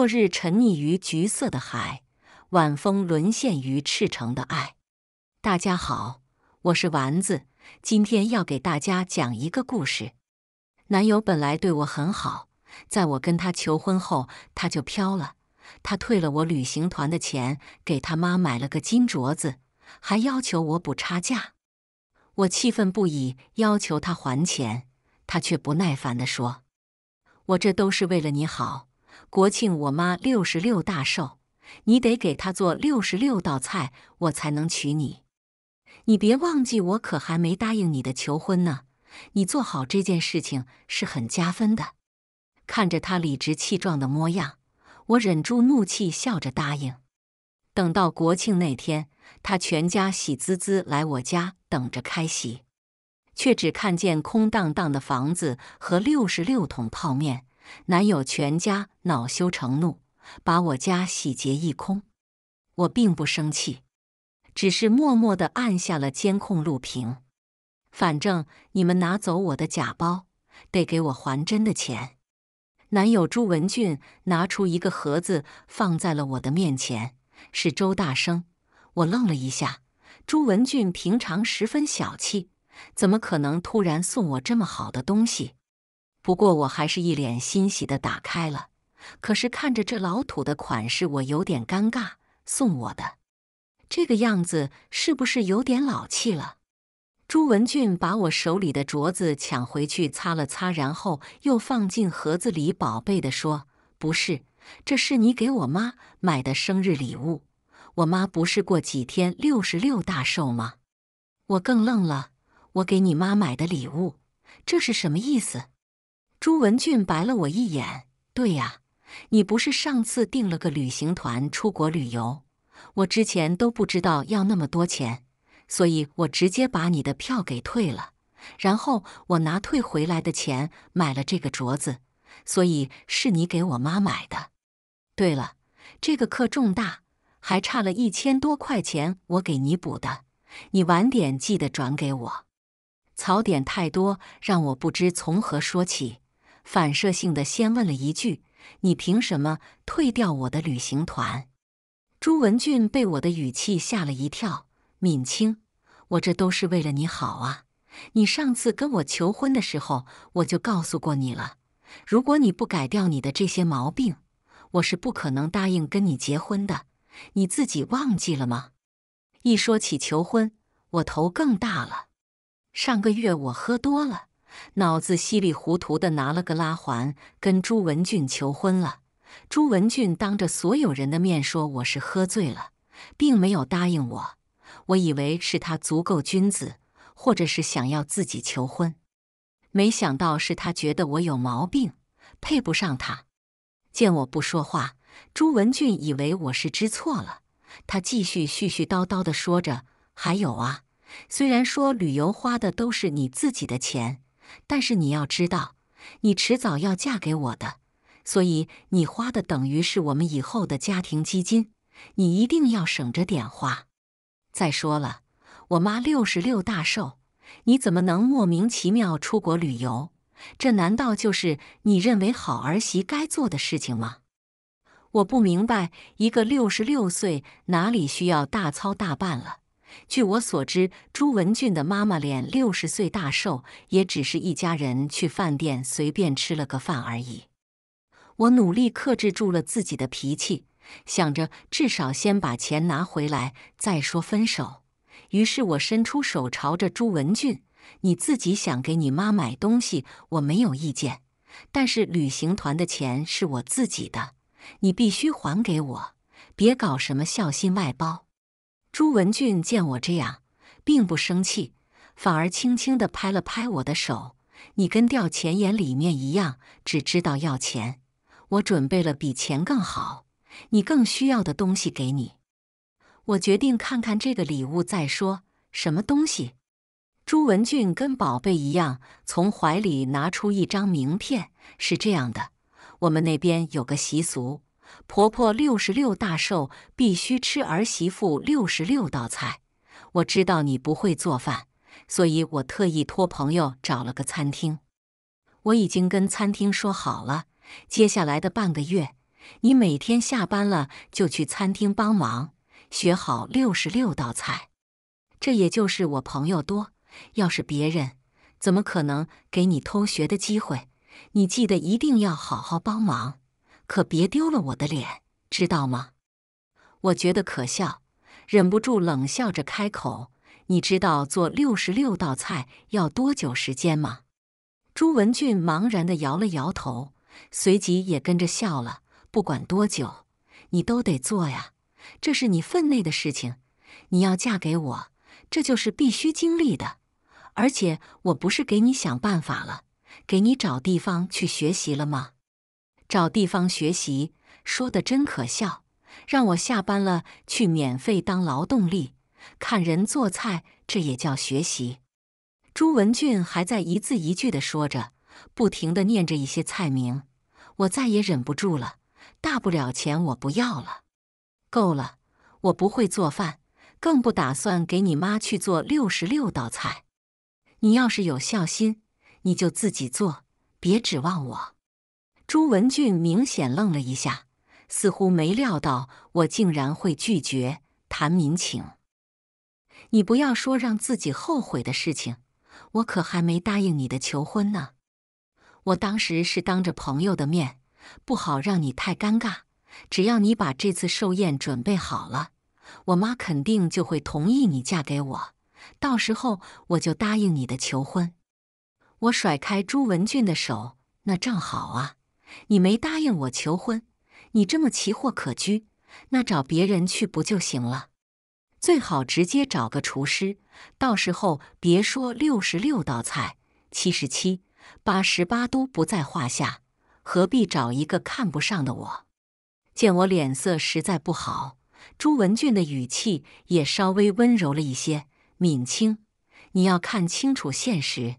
落日沉溺于橘色的海，晚风沦陷于赤诚的爱。大家好，我是丸子，今天要给大家讲一个故事。男友本来对我很好，在我跟他求婚后，他就飘了。他退了我旅行团的钱，给他妈买了个金镯子，还要求我补差价。我气愤不已，要求他还钱，他却不耐烦的说：“我这都是为了你好。”国庆，我妈六十六大寿，你得给她做六十六道菜，我才能娶你。你别忘记，我可还没答应你的求婚呢。你做好这件事情是很加分的。看着他理直气壮的模样，我忍住怒气，笑着答应。等到国庆那天，他全家喜滋滋来我家等着开席，却只看见空荡荡的房子和六十六桶泡面。男友全家。恼羞成怒，把我家洗劫一空。我并不生气，只是默默的按下了监控录屏。反正你们拿走我的假包，得给我还真的钱。男友朱文俊拿出一个盒子放在了我的面前，是周大生。我愣了一下，朱文俊平常十分小气，怎么可能突然送我这么好的东西？不过我还是一脸欣喜的打开了。可是看着这老土的款式，我有点尴尬。送我的这个样子是不是有点老气了？朱文俊把我手里的镯子抢回去，擦了擦，然后又放进盒子里，宝贝的说：“不是，这是你给我妈买的生日礼物。我妈不是过几天六十六大寿吗？”我更愣了，我给你妈买的礼物，这是什么意思？朱文俊白了我一眼：“对呀。”你不是上次订了个旅行团出国旅游，我之前都不知道要那么多钱，所以我直接把你的票给退了，然后我拿退回来的钱买了这个镯子，所以是你给我妈买的。对了，这个课重大还差了一千多块钱，我给你补的，你晚点记得转给我。槽点太多，让我不知从何说起，反射性的先问了一句。你凭什么退掉我的旅行团？朱文俊被我的语气吓了一跳。敏清，我这都是为了你好啊！你上次跟我求婚的时候，我就告诉过你了，如果你不改掉你的这些毛病，我是不可能答应跟你结婚的。你自己忘记了吗？一说起求婚，我头更大了。上个月我喝多了。脑子稀里糊涂的拿了个拉环跟朱文俊求婚了。朱文俊当着所有人的面说我是喝醉了，并没有答应我。我以为是他足够君子，或者是想要自己求婚，没想到是他觉得我有毛病，配不上他。见我不说话，朱文俊以为我是知错了，他继续絮絮叨叨的说着。还有啊，虽然说旅游花的都是你自己的钱。但是你要知道，你迟早要嫁给我的，所以你花的等于是我们以后的家庭基金，你一定要省着点花。再说了，我妈六十六大寿，你怎么能莫名其妙出国旅游？这难道就是你认为好儿媳该做的事情吗？我不明白，一个六十六岁哪里需要大操大办了？据我所知，朱文俊的妈妈脸六十岁大寿，也只是一家人去饭店随便吃了个饭而已。我努力克制住了自己的脾气，想着至少先把钱拿回来再说分手。于是我伸出手，朝着朱文俊：“你自己想给你妈买东西，我没有意见。但是旅行团的钱是我自己的，你必须还给我，别搞什么孝心外包。”朱文俊见我这样，并不生气，反而轻轻地拍了拍我的手：“你跟掉钱眼里面一样，只知道要钱。我准备了比钱更好，你更需要的东西给你。”我决定看看这个礼物再说。什么东西？朱文俊跟宝贝一样，从怀里拿出一张名片，是这样的：我们那边有个习俗。婆婆六十六大寿，必须吃儿媳妇六十六道菜。我知道你不会做饭，所以我特意托朋友找了个餐厅。我已经跟餐厅说好了，接下来的半个月，你每天下班了就去餐厅帮忙，学好六十六道菜。这也就是我朋友多，要是别人，怎么可能给你偷学的机会？你记得一定要好好帮忙。可别丢了我的脸，知道吗？我觉得可笑，忍不住冷笑着开口。你知道做六十六道菜要多久时间吗？朱文俊茫然的摇了摇头，随即也跟着笑了。不管多久，你都得做呀，这是你分内的事情。你要嫁给我，这就是必须经历的。而且我不是给你想办法了，给你找地方去学习了吗？找地方学习，说的真可笑！让我下班了去免费当劳动力，看人做菜，这也叫学习？朱文俊还在一字一句的说着，不停的念着一些菜名。我再也忍不住了，大不了钱我不要了，够了，我不会做饭，更不打算给你妈去做六十六道菜。你要是有孝心，你就自己做，别指望我。朱文俊明显愣了一下，似乎没料到我竟然会拒绝谈民情。你不要说让自己后悔的事情，我可还没答应你的求婚呢。我当时是当着朋友的面，不好让你太尴尬。只要你把这次寿宴准备好了，我妈肯定就会同意你嫁给我，到时候我就答应你的求婚。我甩开朱文俊的手，那正好啊。你没答应我求婚，你这么奇货可居，那找别人去不就行了？最好直接找个厨师，到时候别说六十六道菜、七十七、八十八都不在话下，何必找一个看不上的我？见我脸色实在不好，朱文俊的语气也稍微温柔了一些。敏清，你要看清楚现实，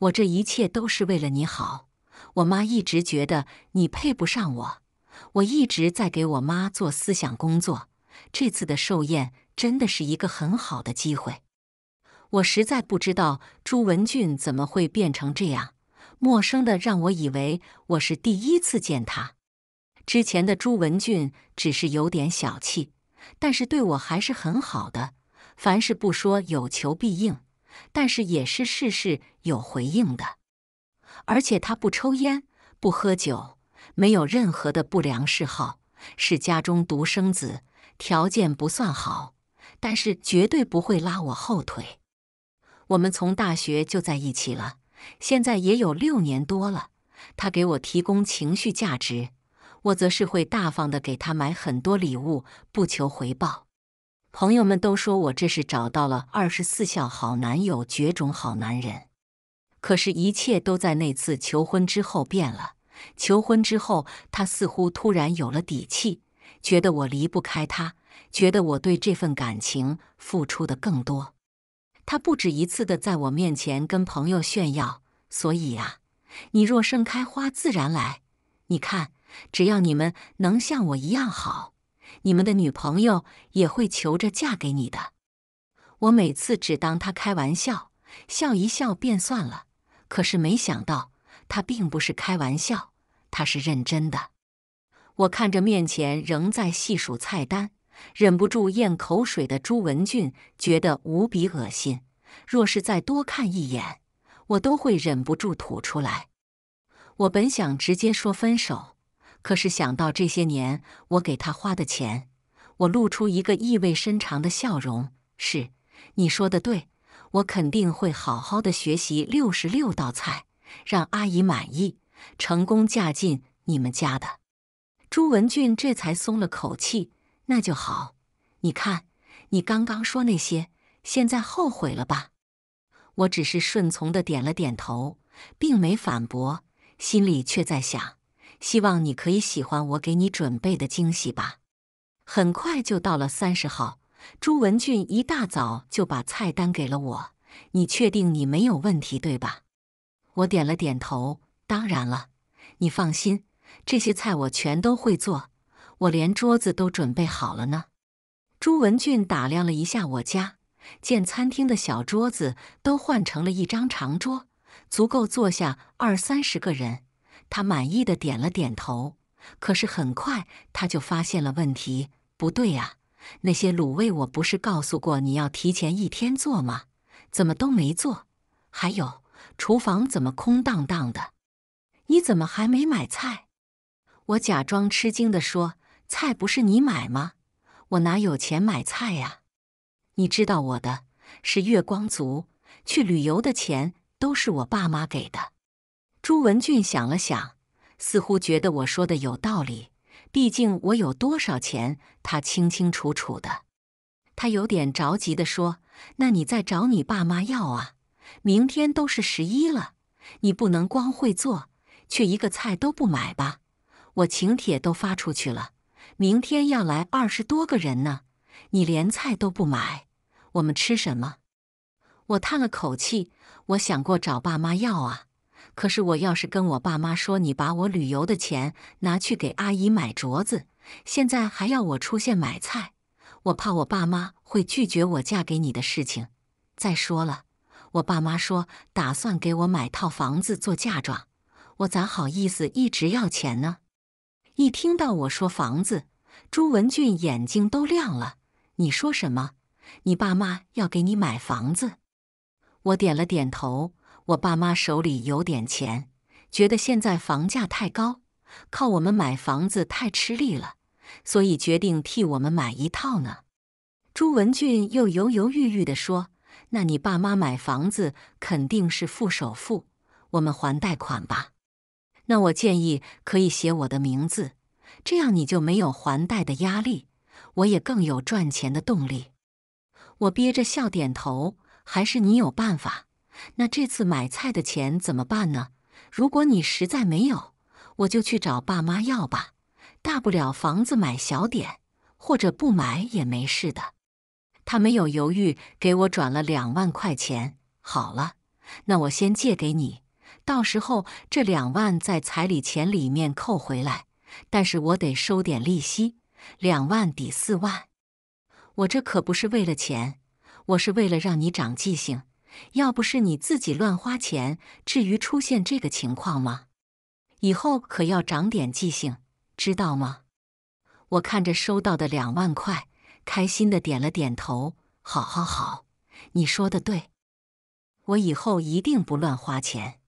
我这一切都是为了你好。我妈一直觉得你配不上我，我一直在给我妈做思想工作。这次的寿宴真的是一个很好的机会，我实在不知道朱文俊怎么会变成这样，陌生的让我以为我是第一次见他。之前的朱文俊只是有点小气，但是对我还是很好的，凡事不说有求必应，但是也是事事有回应的。而且他不抽烟，不喝酒，没有任何的不良嗜好，是家中独生子，条件不算好，但是绝对不会拉我后腿。我们从大学就在一起了，现在也有六年多了。他给我提供情绪价值，我则是会大方的给他买很多礼物，不求回报。朋友们都说我这是找到了二十四孝好男友，绝种好男人。可是，一切都在那次求婚之后变了。求婚之后，他似乎突然有了底气，觉得我离不开他，觉得我对这份感情付出的更多。他不止一次的在我面前跟朋友炫耀。所以啊，你若盛开花，自然来。你看，只要你们能像我一样好，你们的女朋友也会求着嫁给你的。我每次只当他开玩笑，笑一笑便算了。可是没想到，他并不是开玩笑，他是认真的。我看着面前仍在细数菜单、忍不住咽口水的朱文俊，觉得无比恶心。若是再多看一眼，我都会忍不住吐出来。我本想直接说分手，可是想到这些年我给他花的钱，我露出一个意味深长的笑容。是，你说的对。我肯定会好好的学习六十六道菜，让阿姨满意，成功嫁进你们家的。朱文俊这才松了口气，那就好。你看，你刚刚说那些，现在后悔了吧？我只是顺从的点了点头，并没反驳，心里却在想：希望你可以喜欢我给你准备的惊喜吧。很快就到了三十号。朱文俊一大早就把菜单给了我，你确定你没有问题，对吧？我点了点头。当然了，你放心，这些菜我全都会做，我连桌子都准备好了呢。朱文俊打量了一下我家，见餐厅的小桌子都换成了一张长桌，足够坐下二三十个人，他满意的点了点头。可是很快他就发现了问题，不对啊。那些卤味我不是告诉过你要提前一天做吗？怎么都没做？还有厨房怎么空荡荡的？你怎么还没买菜？我假装吃惊的说：“菜不是你买吗？我哪有钱买菜呀？你知道我的是月光族，去旅游的钱都是我爸妈给的。”朱文俊想了想，似乎觉得我说的有道理。毕竟我有多少钱，他清清楚楚的。他有点着急地说：“那你再找你爸妈要啊！明天都是十一了，你不能光会做，却一个菜都不买吧？我请帖都发出去了，明天要来二十多个人呢，你连菜都不买，我们吃什么？”我叹了口气：“我想过找爸妈要啊。”可是我要是跟我爸妈说你把我旅游的钱拿去给阿姨买镯子，现在还要我出现买菜，我怕我爸妈会拒绝我嫁给你的事情。再说了，我爸妈说打算给我买套房子做嫁妆，我咋好意思一直要钱呢？一听到我说房子，朱文俊眼睛都亮了。你说什么？你爸妈要给你买房子？我点了点头。我爸妈手里有点钱，觉得现在房价太高，靠我们买房子太吃力了，所以决定替我们买一套呢。朱文俊又犹犹豫豫的说：“那你爸妈买房子肯定是付首付，我们还贷款吧？那我建议可以写我的名字，这样你就没有还贷的压力，我也更有赚钱的动力。”我憋着笑点头，还是你有办法。那这次买菜的钱怎么办呢？如果你实在没有，我就去找爸妈要吧。大不了房子买小点，或者不买也没事的。他没有犹豫，给我转了两万块钱。好了，那我先借给你，到时候这两万在彩礼钱里面扣回来。但是我得收点利息，两万抵四万。我这可不是为了钱，我是为了让你长记性。要不是你自己乱花钱，至于出现这个情况吗？以后可要长点记性，知道吗？我看着收到的两万块，开心的点了点头。好好好，你说的对，我以后一定不乱花钱。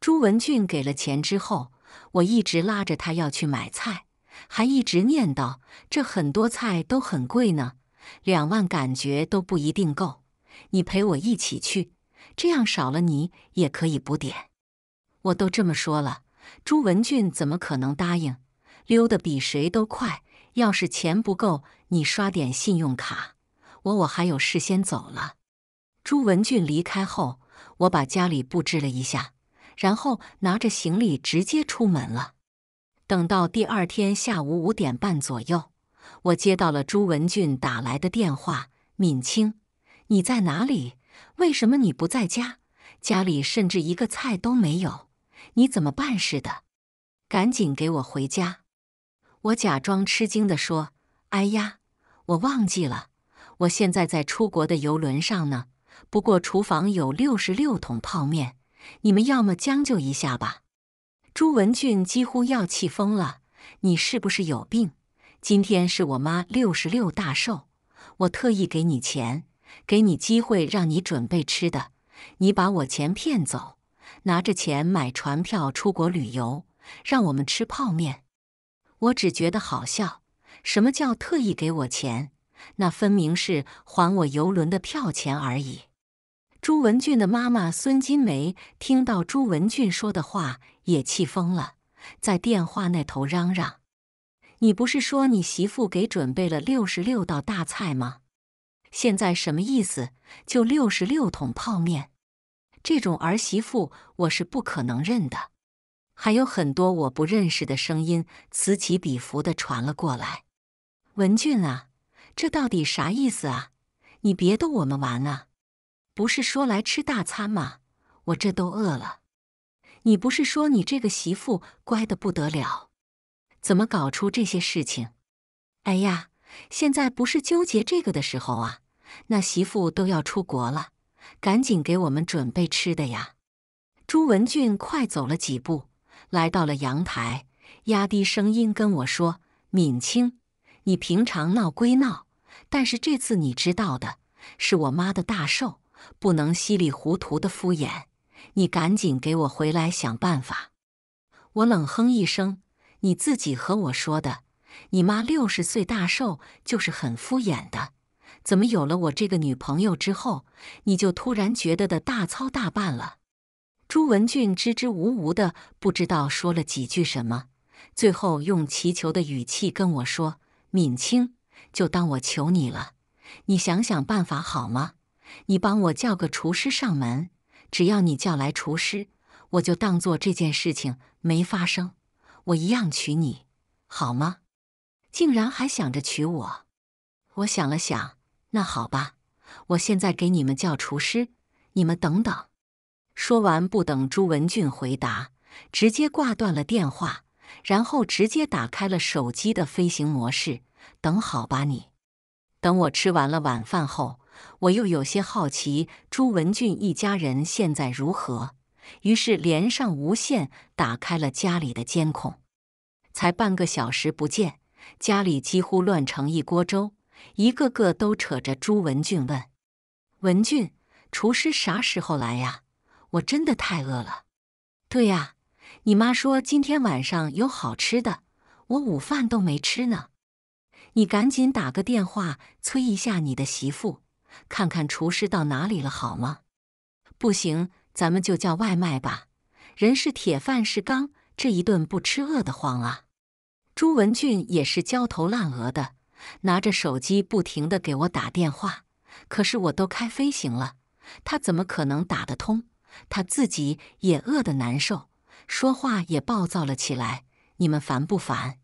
朱文俊给了钱之后，我一直拉着他要去买菜，还一直念叨这很多菜都很贵呢，两万感觉都不一定够。你陪我一起去，这样少了你也可以补点。我都这么说了，朱文俊怎么可能答应？溜得比谁都快。要是钱不够，你刷点信用卡。我我还有事先走了。朱文俊离开后，我把家里布置了一下，然后拿着行李直接出门了。等到第二天下午五点半左右，我接到了朱文俊打来的电话，敏清。你在哪里？为什么你不在家？家里甚至一个菜都没有，你怎么办事的？赶紧给我回家！我假装吃惊的说：“哎呀，我忘记了，我现在在出国的游轮上呢。不过厨房有六十六桶泡面，你们要么将就一下吧。”朱文俊几乎要气疯了：“你是不是有病？今天是我妈六十六大寿，我特意给你钱。”给你机会让你准备吃的，你把我钱骗走，拿着钱买船票出国旅游，让我们吃泡面。我只觉得好笑。什么叫特意给我钱？那分明是还我游轮的票钱而已。朱文俊的妈妈孙金梅听到朱文俊说的话也气疯了，在电话那头嚷嚷：“你不是说你媳妇给准备了六十六道大菜吗？”现在什么意思？就六十六桶泡面，这种儿媳妇我是不可能认的。还有很多我不认识的声音此起彼伏的传了过来。文俊啊，这到底啥意思啊？你别逗我们玩啊！不是说来吃大餐吗？我这都饿了。你不是说你这个媳妇乖的不得了？怎么搞出这些事情？哎呀，现在不是纠结这个的时候啊！那媳妇都要出国了，赶紧给我们准备吃的呀！朱文俊快走了几步，来到了阳台，压低声音跟我说：“敏清，你平常闹归闹，但是这次你知道的，是我妈的大寿，不能稀里糊涂的敷衍。你赶紧给我回来想办法。”我冷哼一声：“你自己和我说的，你妈六十岁大寿就是很敷衍的。”怎么有了我这个女朋友之后，你就突然觉得的大操大办了？朱文俊支支吾吾的，不知道说了几句什么，最后用祈求的语气跟我说：“敏清，就当我求你了，你想想办法好吗？你帮我叫个厨师上门，只要你叫来厨师，我就当做这件事情没发生，我一样娶你，好吗？”竟然还想着娶我，我想了想。那好吧，我现在给你们叫厨师，你们等等。说完，不等朱文俊回答，直接挂断了电话，然后直接打开了手机的飞行模式。等好吧你，等我吃完了晚饭后，我又有些好奇朱文俊一家人现在如何，于是连上无线，打开了家里的监控。才半个小时不见，家里几乎乱成一锅粥。一个个都扯着朱文俊问：“文俊，厨师啥时候来呀？我真的太饿了。对呀，你妈说今天晚上有好吃的，我午饭都没吃呢。你赶紧打个电话催一下你的媳妇，看看厨师到哪里了，好吗？不行，咱们就叫外卖吧。人是铁，饭是钢，这一顿不吃饿得慌啊。”朱文俊也是焦头烂额的。拿着手机不停地给我打电话，可是我都开飞行了，他怎么可能打得通？他自己也饿得难受，说话也暴躁了起来。你们烦不烦？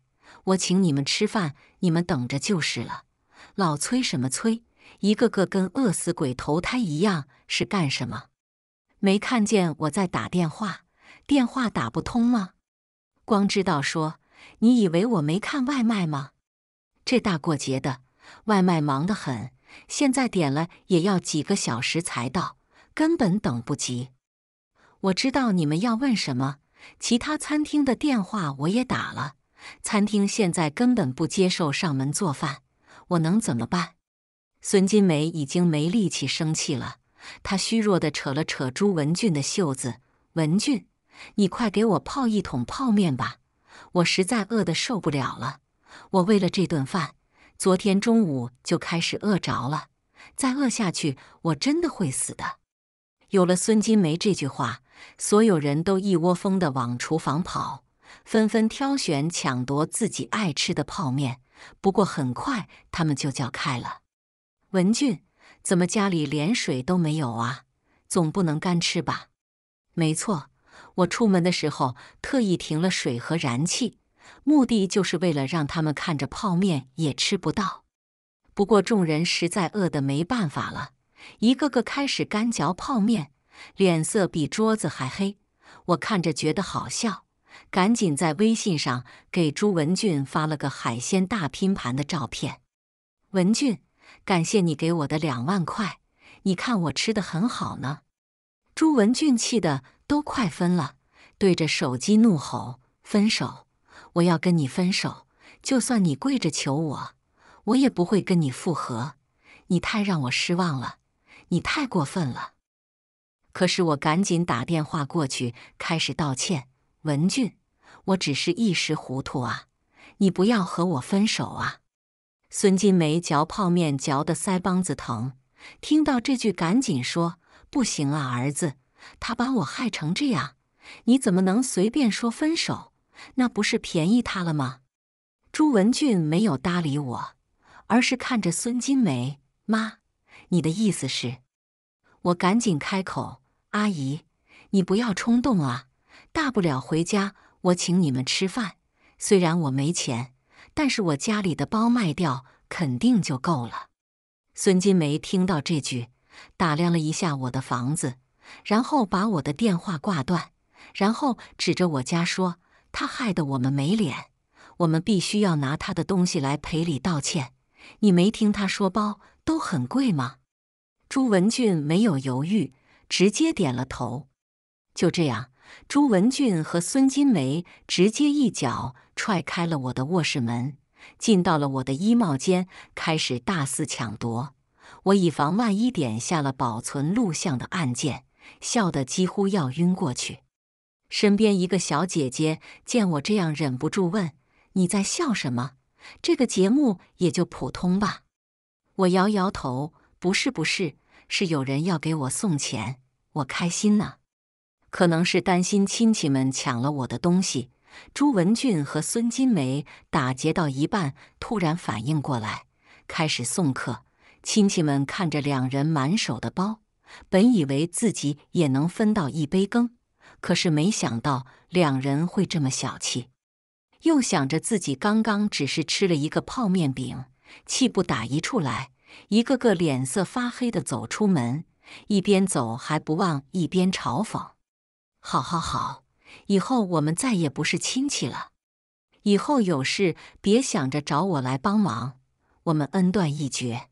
我请你们吃饭，你们等着就是了。老催什么催？一个个跟饿死鬼投胎一样，是干什么？没看见我在打电话？电话打不通吗？光知道说，你以为我没看外卖吗？这大过节的，外卖忙得很，现在点了也要几个小时才到，根本等不及。我知道你们要问什么，其他餐厅的电话我也打了，餐厅现在根本不接受上门做饭，我能怎么办？孙金梅已经没力气生气了，她虚弱地扯了扯朱文俊的袖子：“文俊，你快给我泡一桶泡面吧，我实在饿得受不了了。”我为了这顿饭，昨天中午就开始饿着了。再饿下去，我真的会死的。有了孙金梅这句话，所有人都一窝蜂的往厨房跑，纷纷挑选抢夺自己爱吃的泡面。不过很快，他们就叫开了。文俊，怎么家里连水都没有啊？总不能干吃吧？没错，我出门的时候特意停了水和燃气。目的就是为了让他们看着泡面也吃不到。不过众人实在饿得没办法了，一个个开始干嚼泡面，脸色比桌子还黑。我看着觉得好笑，赶紧在微信上给朱文俊发了个海鲜大拼盘的照片。文俊，感谢你给我的两万块，你看我吃的很好呢。朱文俊气得都快疯了，对着手机怒吼：“分手！”我要跟你分手，就算你跪着求我，我也不会跟你复合。你太让我失望了，你太过分了。可是我赶紧打电话过去，开始道歉。文俊，我只是一时糊涂啊，你不要和我分手啊！孙金梅嚼泡面，嚼得腮帮子疼。听到这句，赶紧说不行啊，儿子，他把我害成这样，你怎么能随便说分手？那不是便宜他了吗？朱文俊没有搭理我，而是看着孙金梅妈：“你的意思是？”我赶紧开口：“阿姨，你不要冲动啊！大不了回家我请你们吃饭。虽然我没钱，但是我家里的包卖掉肯定就够了。”孙金梅听到这句，打量了一下我的房子，然后把我的电话挂断，然后指着我家说。他害得我们没脸，我们必须要拿他的东西来赔礼道歉。你没听他说包都很贵吗？朱文俊没有犹豫，直接点了头。就这样，朱文俊和孙金梅直接一脚踹开了我的卧室门，进到了我的衣帽间，开始大肆抢夺。我以防万一点下了保存录像的按键，笑得几乎要晕过去。身边一个小姐姐见我这样，忍不住问：“你在笑什么？”这个节目也就普通吧。我摇摇头：“不是，不是，是有人要给我送钱，我开心呢。”可能是担心亲戚们抢了我的东西，朱文俊和孙金梅打劫到一半，突然反应过来，开始送客。亲戚们看着两人满手的包，本以为自己也能分到一杯羹。可是没想到两人会这么小气，又想着自己刚刚只是吃了一个泡面饼，气不打一处来，一个个脸色发黑的走出门，一边走还不忘一边嘲讽：“好好好，以后我们再也不是亲戚了，以后有事别想着找我来帮忙，我们恩断义绝。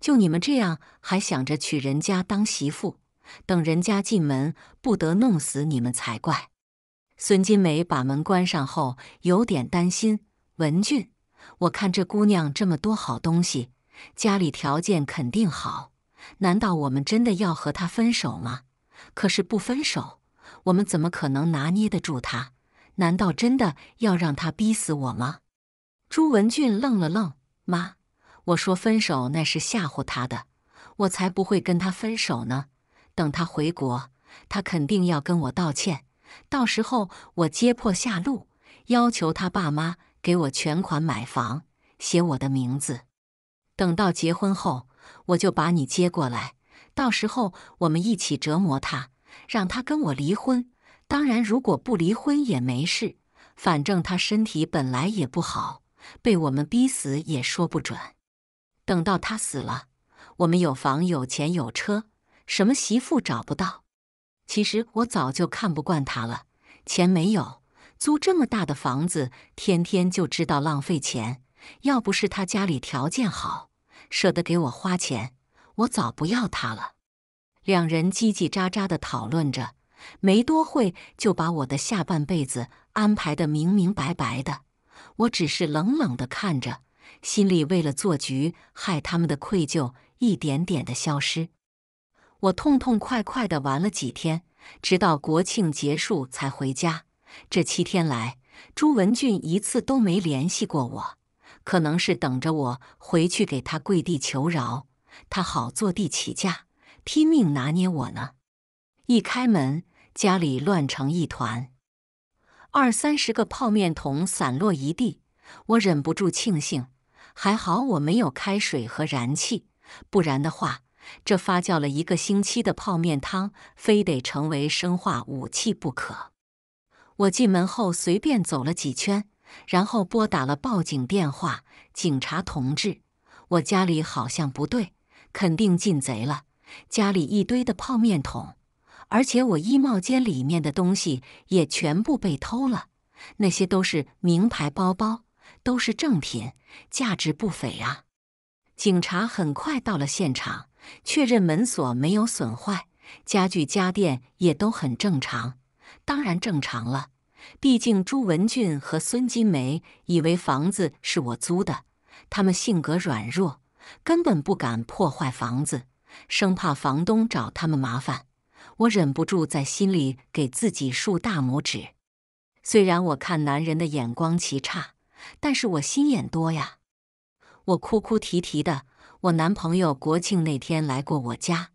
就你们这样，还想着娶人家当媳妇？”等人家进门，不得弄死你们才怪！孙金梅把门关上后，有点担心。文俊，我看这姑娘这么多好东西，家里条件肯定好。难道我们真的要和她分手吗？可是不分手，我们怎么可能拿捏得住她？难道真的要让她逼死我吗？朱文俊愣了愣：“妈，我说分手那是吓唬她的，我才不会跟她分手呢。”等他回国，他肯定要跟我道歉。到时候我揭破下路，要求他爸妈给我全款买房，写我的名字。等到结婚后，我就把你接过来。到时候我们一起折磨他，让他跟我离婚。当然，如果不离婚也没事，反正他身体本来也不好，被我们逼死也说不准。等到他死了，我们有房、有钱、有车。什么媳妇找不到？其实我早就看不惯他了。钱没有，租这么大的房子，天天就知道浪费钱。要不是他家里条件好，舍得给我花钱，我早不要他了。两人叽叽喳喳的讨论着，没多会就把我的下半辈子安排的明明白白的。我只是冷冷的看着，心里为了做局害他们的愧疚一点点的消失。我痛痛快快的玩了几天，直到国庆结束才回家。这七天来，朱文俊一次都没联系过我，可能是等着我回去给他跪地求饶，他好坐地起价，拼命拿捏我呢。一开门，家里乱成一团，二三十个泡面桶散落一地，我忍不住庆幸，还好我没有开水和燃气，不然的话。这发酵了一个星期的泡面汤，非得成为生化武器不可。我进门后随便走了几圈，然后拨打了报警电话。警察同志，我家里好像不对，肯定进贼了。家里一堆的泡面桶，而且我衣帽间里面的东西也全部被偷了。那些都是名牌包包，都是正品，价值不菲啊。警察很快到了现场。确认门锁没有损坏，家具家电也都很正常。当然正常了，毕竟朱文俊和孙金梅以为房子是我租的，他们性格软弱，根本不敢破坏房子，生怕房东找他们麻烦。我忍不住在心里给自己竖大拇指。虽然我看男人的眼光奇差，但是我心眼多呀。我哭哭啼啼的。我男朋友国庆那天来过我家，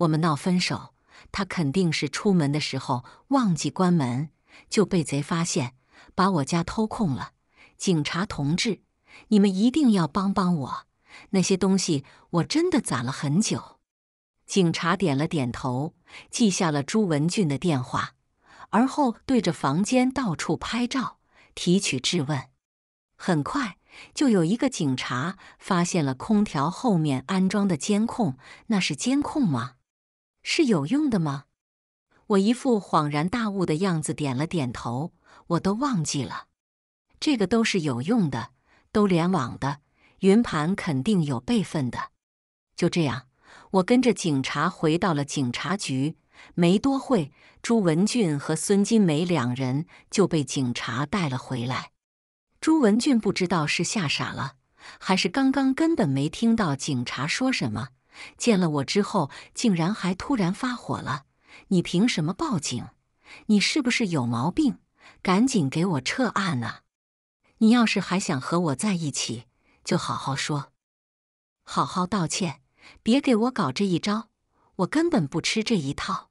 我们闹分手。他肯定是出门的时候忘记关门，就被贼发现，把我家偷空了。警察同志，你们一定要帮帮我！那些东西我真的攒了很久。警察点了点头，记下了朱文俊的电话，而后对着房间到处拍照，提取质问。很快。就有一个警察发现了空调后面安装的监控，那是监控吗？是有用的吗？我一副恍然大悟的样子，点了点头。我都忘记了，这个都是有用的，都联网的，云盘肯定有备份的。就这样，我跟着警察回到了警察局。没多会，朱文俊和孙金梅两人就被警察带了回来。朱文俊不知道是吓傻了，还是刚刚根本没听到警察说什么。见了我之后，竟然还突然发火了。你凭什么报警？你是不是有毛病？赶紧给我撤案啊！你要是还想和我在一起，就好好说，好好道歉，别给我搞这一招。我根本不吃这一套。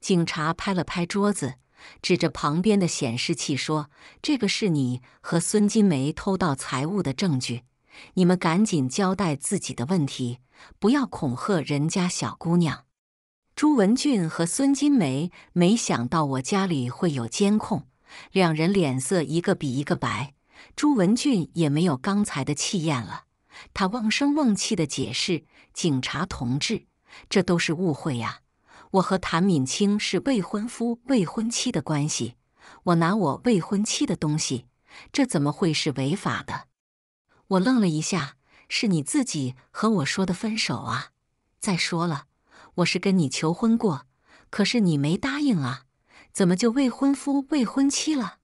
警察拍了拍桌子。指着旁边的显示器说：“这个是你和孙金梅偷盗财物的证据，你们赶紧交代自己的问题，不要恐吓人家小姑娘。”朱文俊和孙金梅没想到我家里会有监控，两人脸色一个比一个白。朱文俊也没有刚才的气焰了，他瓮声瓮气的解释：“警察同志，这都是误会呀。”我和谭敏清是未婚夫未婚妻的关系，我拿我未婚妻的东西，这怎么会是违法的？我愣了一下，是你自己和我说的分手啊！再说了，我是跟你求婚过，可是你没答应啊，怎么就未婚夫未婚妻了？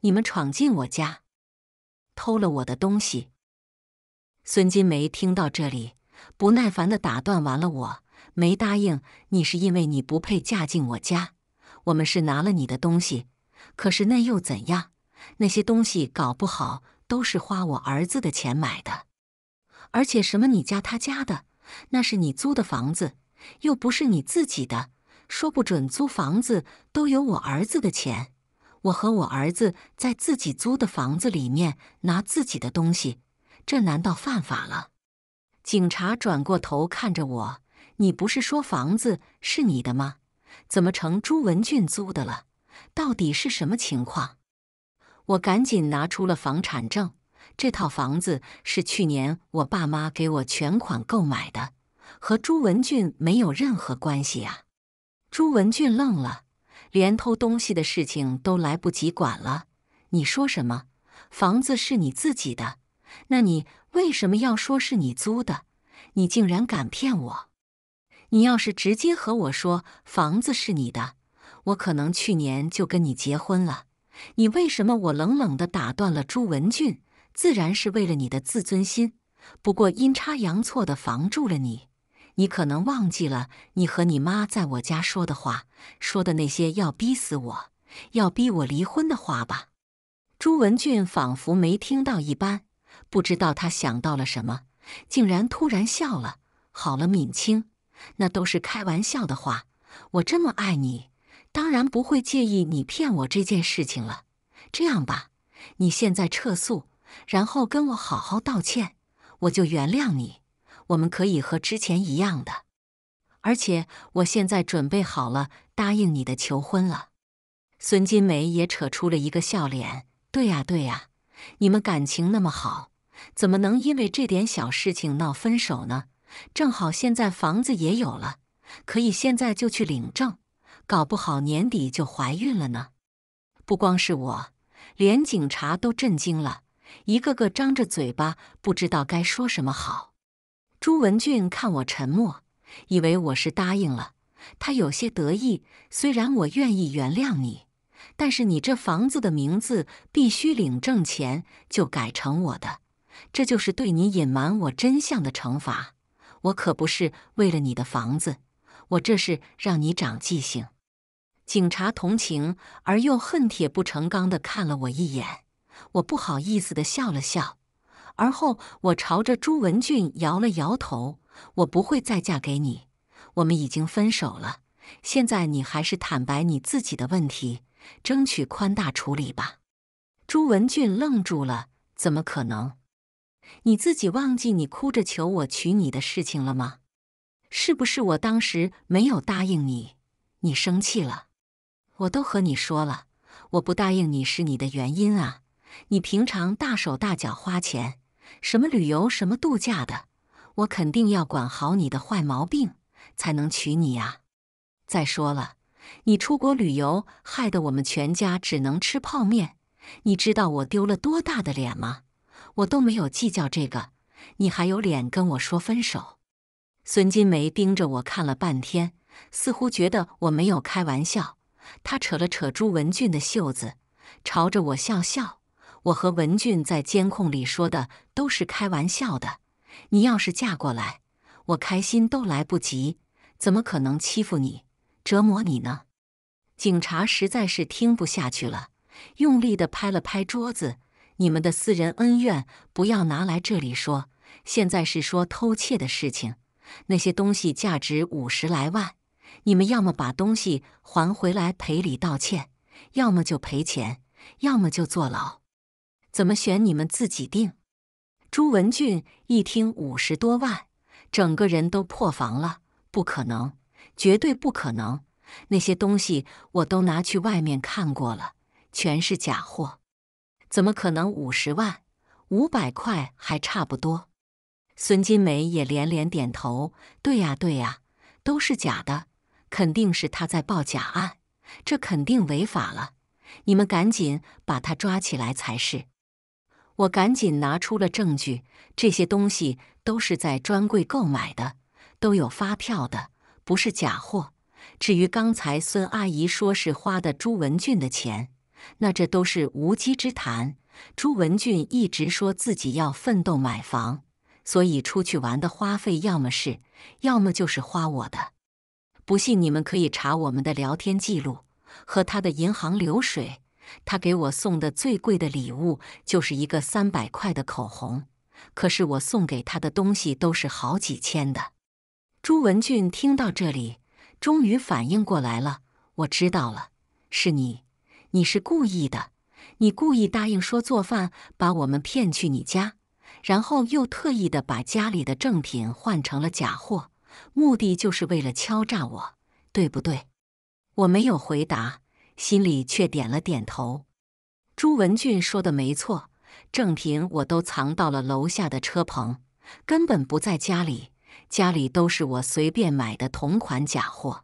你们闯进我家，偷了我的东西。孙金梅听到这里，不耐烦的打断完了我。没答应你，是因为你不配嫁进我家。我们是拿了你的东西，可是那又怎样？那些东西搞不好都是花我儿子的钱买的。而且什么你家他家的，那是你租的房子，又不是你自己的。说不准租房子都有我儿子的钱。我和我儿子在自己租的房子里面拿自己的东西，这难道犯法了？警察转过头看着我。你不是说房子是你的吗？怎么成朱文俊租的了？到底是什么情况？我赶紧拿出了房产证，这套房子是去年我爸妈给我全款购买的，和朱文俊没有任何关系啊！朱文俊愣了，连偷东西的事情都来不及管了。你说什么？房子是你自己的？那你为什么要说是你租的？你竟然敢骗我！你要是直接和我说房子是你的，我可能去年就跟你结婚了。你为什么我冷冷的打断了朱文俊？自然是为了你的自尊心。不过阴差阳错的防住了你。你可能忘记了你和你妈在我家说的话，说的那些要逼死我、要逼我离婚的话吧。朱文俊仿佛没听到一般，不知道他想到了什么，竟然突然笑了。好了，敏清。那都是开玩笑的话，我这么爱你，当然不会介意你骗我这件事情了。这样吧，你现在撤诉，然后跟我好好道歉，我就原谅你。我们可以和之前一样的，而且我现在准备好了答应你的求婚了。孙金梅也扯出了一个笑脸。对呀对呀，你们感情那么好，怎么能因为这点小事情闹分手呢？正好现在房子也有了，可以现在就去领证，搞不好年底就怀孕了呢。不光是我，连警察都震惊了，一个个张着嘴巴，不知道该说什么好。朱文俊看我沉默，以为我是答应了，他有些得意。虽然我愿意原谅你，但是你这房子的名字必须领证前就改成我的，这就是对你隐瞒我真相的惩罚。我可不是为了你的房子，我这是让你长记性。警察同情而又恨铁不成钢的看了我一眼，我不好意思的笑了笑，而后我朝着朱文俊摇了摇头，我不会再嫁给你，我们已经分手了。现在你还是坦白你自己的问题，争取宽大处理吧。朱文俊愣住了，怎么可能？你自己忘记你哭着求我娶你的事情了吗？是不是我当时没有答应你，你生气了？我都和你说了，我不答应你是你的原因啊！你平常大手大脚花钱，什么旅游、什么度假的，我肯定要管好你的坏毛病，才能娶你啊！再说了，你出国旅游害得我们全家只能吃泡面，你知道我丢了多大的脸吗？我都没有计较这个，你还有脸跟我说分手？孙金梅盯着我看了半天，似乎觉得我没有开玩笑。她扯了扯朱文俊的袖子，朝着我笑笑。我和文俊在监控里说的都是开玩笑的。你要是嫁过来，我开心都来不及，怎么可能欺负你、折磨你呢？警察实在是听不下去了，用力地拍了拍桌子。你们的私人恩怨不要拿来这里说。现在是说偷窃的事情。那些东西价值五十来万，你们要么把东西还回来赔礼道歉，要么就赔钱，要么就坐牢，怎么选你们自己定。朱文俊一听五十多万，整个人都破防了。不可能，绝对不可能！那些东西我都拿去外面看过了，全是假货。怎么可能五十万？五百块还差不多。孙金梅也连连点头：“对呀，对呀，都是假的，肯定是他在报假案，这肯定违法了。你们赶紧把他抓起来才是。”我赶紧拿出了证据，这些东西都是在专柜购买的，都有发票的，不是假货。至于刚才孙阿姨说是花的朱文俊的钱。那这都是无稽之谈。朱文俊一直说自己要奋斗买房，所以出去玩的花费要么是，要么就是花我的。不信你们可以查我们的聊天记录和他的银行流水。他给我送的最贵的礼物就是一个三百块的口红，可是我送给他的东西都是好几千的。朱文俊听到这里，终于反应过来了，我知道了，是你。你是故意的，你故意答应说做饭，把我们骗去你家，然后又特意的把家里的正品换成了假货，目的就是为了敲诈我，对不对？我没有回答，心里却点了点头。朱文俊说的没错，正品我都藏到了楼下的车棚，根本不在家里，家里都是我随便买的同款假货。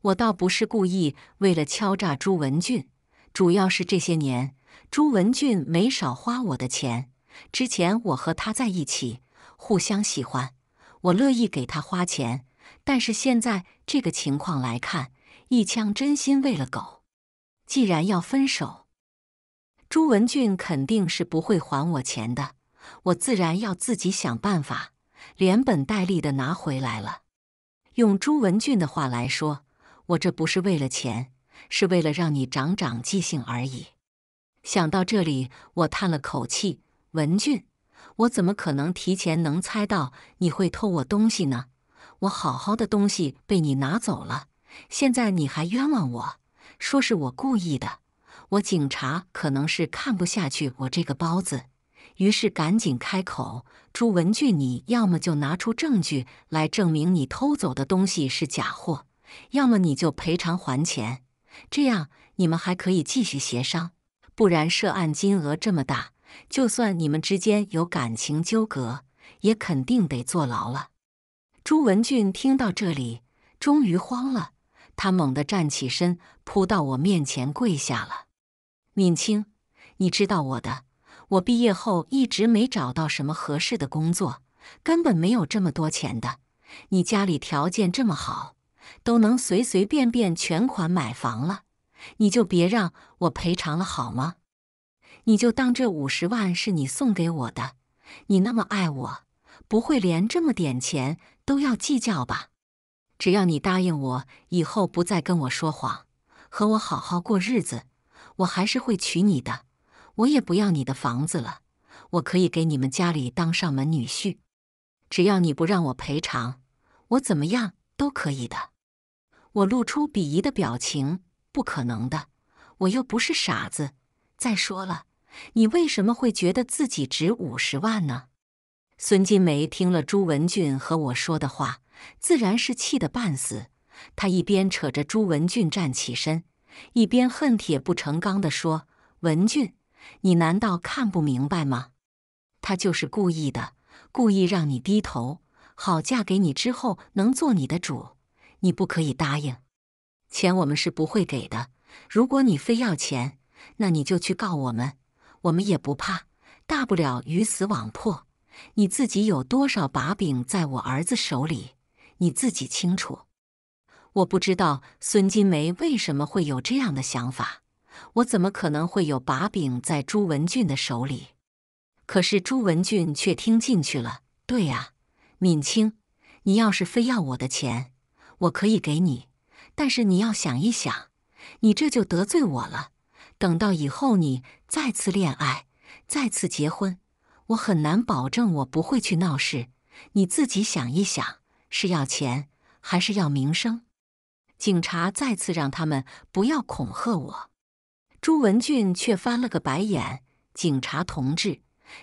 我倒不是故意为了敲诈朱文俊。主要是这些年，朱文俊没少花我的钱。之前我和他在一起，互相喜欢，我乐意给他花钱。但是现在这个情况来看，一腔真心喂了狗。既然要分手，朱文俊肯定是不会还我钱的。我自然要自己想办法，连本带利的拿回来了。用朱文俊的话来说，我这不是为了钱。是为了让你长长记性而已。想到这里，我叹了口气。文俊，我怎么可能提前能猜到你会偷我东西呢？我好好的东西被你拿走了，现在你还冤枉我，说是我故意的。我警察可能是看不下去我这个包子，于是赶紧开口：“朱文俊，你要么就拿出证据来证明你偷走的东西是假货，要么你就赔偿还钱。”这样，你们还可以继续协商。不然，涉案金额这么大，就算你们之间有感情纠葛，也肯定得坐牢了。朱文俊听到这里，终于慌了，他猛地站起身，扑到我面前跪下了。敏清，你知道我的，我毕业后一直没找到什么合适的工作，根本没有这么多钱的。你家里条件这么好。都能随随便便全款买房了，你就别让我赔偿了好吗？你就当这五十万是你送给我的，你那么爱我，不会连这么点钱都要计较吧？只要你答应我以后不再跟我说谎，和我好好过日子，我还是会娶你的。我也不要你的房子了，我可以给你们家里当上门女婿。只要你不让我赔偿，我怎么样都可以的。我露出鄙夷的表情，不可能的，我又不是傻子。再说了，你为什么会觉得自己值五十万呢？孙金梅听了朱文俊和我说的话，自然是气得半死。她一边扯着朱文俊站起身，一边恨铁不成钢地说：“文俊，你难道看不明白吗？他就是故意的，故意让你低头，好嫁给你之后能做你的主。”你不可以答应，钱我们是不会给的。如果你非要钱，那你就去告我们，我们也不怕，大不了鱼死网破。你自己有多少把柄在我儿子手里，你自己清楚。我不知道孙金梅为什么会有这样的想法，我怎么可能会有把柄在朱文俊的手里？可是朱文俊却听进去了。对呀，敏清，你要是非要我的钱。我可以给你，但是你要想一想，你这就得罪我了。等到以后你再次恋爱、再次结婚，我很难保证我不会去闹事。你自己想一想，是要钱还是要名声？警察再次让他们不要恐吓我。朱文俊却翻了个白眼：“警察同志，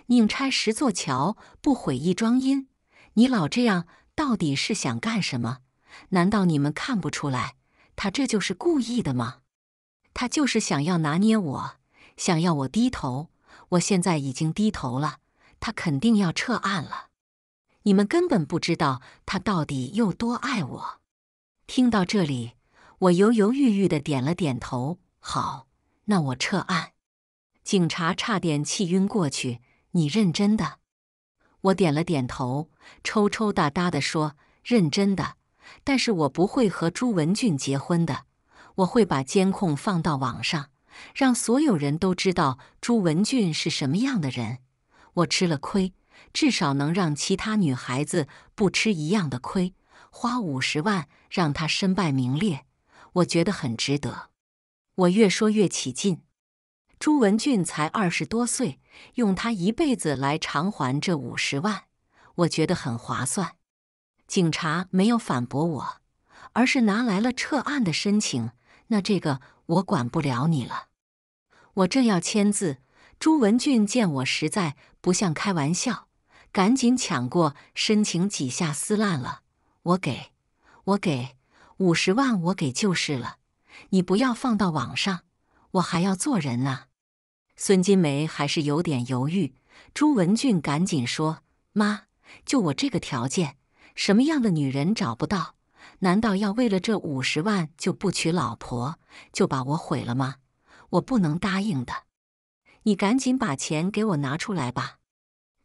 宁拆十座桥，不毁一桩姻。你老这样，到底是想干什么？”难道你们看不出来，他这就是故意的吗？他就是想要拿捏我，想要我低头。我现在已经低头了，他肯定要撤案了。你们根本不知道他到底有多爱我。听到这里，我犹犹豫豫的点了点头。好，那我撤案。警察差点气晕过去。你认真的？我点了点头，抽抽搭搭的说：“认真的。”但是我不会和朱文俊结婚的。我会把监控放到网上，让所有人都知道朱文俊是什么样的人。我吃了亏，至少能让其他女孩子不吃一样的亏。花五十万让他身败名裂，我觉得很值得。我越说越起劲。朱文俊才二十多岁，用他一辈子来偿还这五十万，我觉得很划算。警察没有反驳我，而是拿来了撤案的申请。那这个我管不了你了。我正要签字，朱文俊见我实在不像开玩笑，赶紧抢过申请，几下撕烂了。我给，我给五十万，我给就是了。你不要放到网上，我还要做人啊。孙金梅还是有点犹豫，朱文俊赶紧说：“妈，就我这个条件。”什么样的女人找不到？难道要为了这五十万就不娶老婆，就把我毁了吗？我不能答应的。你赶紧把钱给我拿出来吧。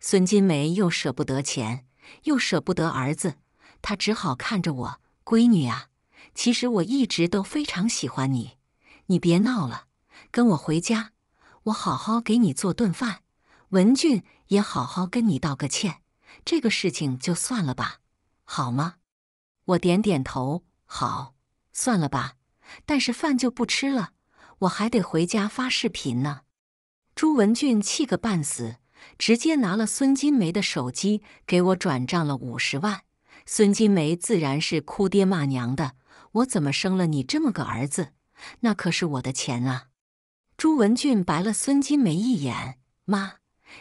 孙金梅又舍不得钱，又舍不得儿子，她只好看着我。闺女啊，其实我一直都非常喜欢你。你别闹了，跟我回家，我好好给你做顿饭。文俊也好好跟你道个歉，这个事情就算了吧。好吗？我点点头。好，算了吧。但是饭就不吃了，我还得回家发视频呢。朱文俊气个半死，直接拿了孙金梅的手机给我转账了五十万。孙金梅自然是哭爹骂娘的。我怎么生了你这么个儿子？那可是我的钱啊！朱文俊白了孙金梅一眼：“妈，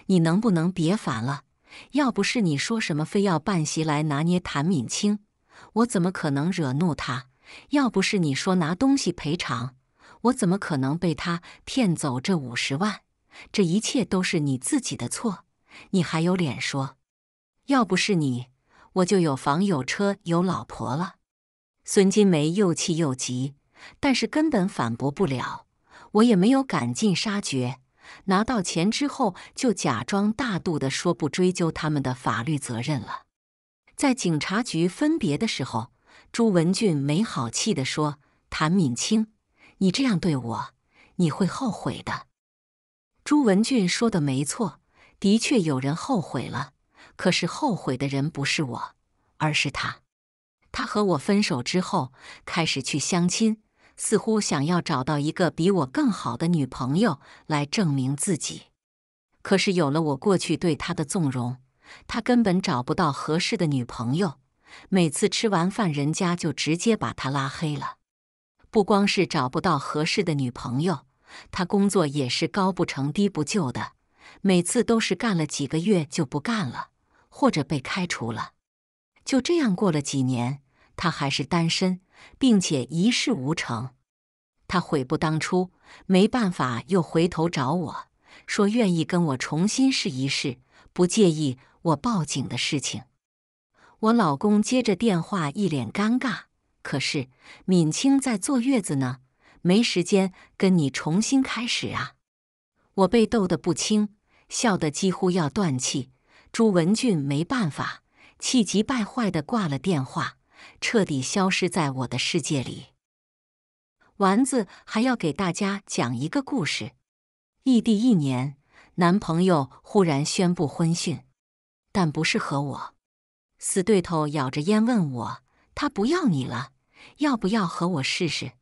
你能不能别烦了？”要不是你说什么非要办席来拿捏谭敏清，我怎么可能惹怒他？要不是你说拿东西赔偿，我怎么可能被他骗走这五十万？这一切都是你自己的错！你还有脸说？要不是你，我就有房有车有老婆了。孙金梅又气又急，但是根本反驳不了。我也没有赶尽杀绝。拿到钱之后，就假装大度的说不追究他们的法律责任了。在警察局分别的时候，朱文俊没好气的说：“谭敏清，你这样对我，你会后悔的。”朱文俊说的没错，的确有人后悔了。可是后悔的人不是我，而是他。他和我分手之后，开始去相亲。似乎想要找到一个比我更好的女朋友来证明自己，可是有了我过去对他的纵容，他根本找不到合适的女朋友。每次吃完饭，人家就直接把他拉黑了。不光是找不到合适的女朋友，他工作也是高不成低不就的，每次都是干了几个月就不干了，或者被开除了。就这样过了几年，他还是单身。并且一事无成，他悔不当初，没办法又回头找我说愿意跟我重新试一试，不介意我报警的事情。我老公接着电话一脸尴尬，可是敏清在坐月子呢，没时间跟你重新开始啊！我被逗得不轻，笑得几乎要断气。朱文俊没办法，气急败坏地挂了电话。彻底消失在我的世界里。丸子还要给大家讲一个故事：异地一年，男朋友忽然宣布婚讯，但不适合我。死对头咬着烟问我：“他不要你了，要不要和我试试？”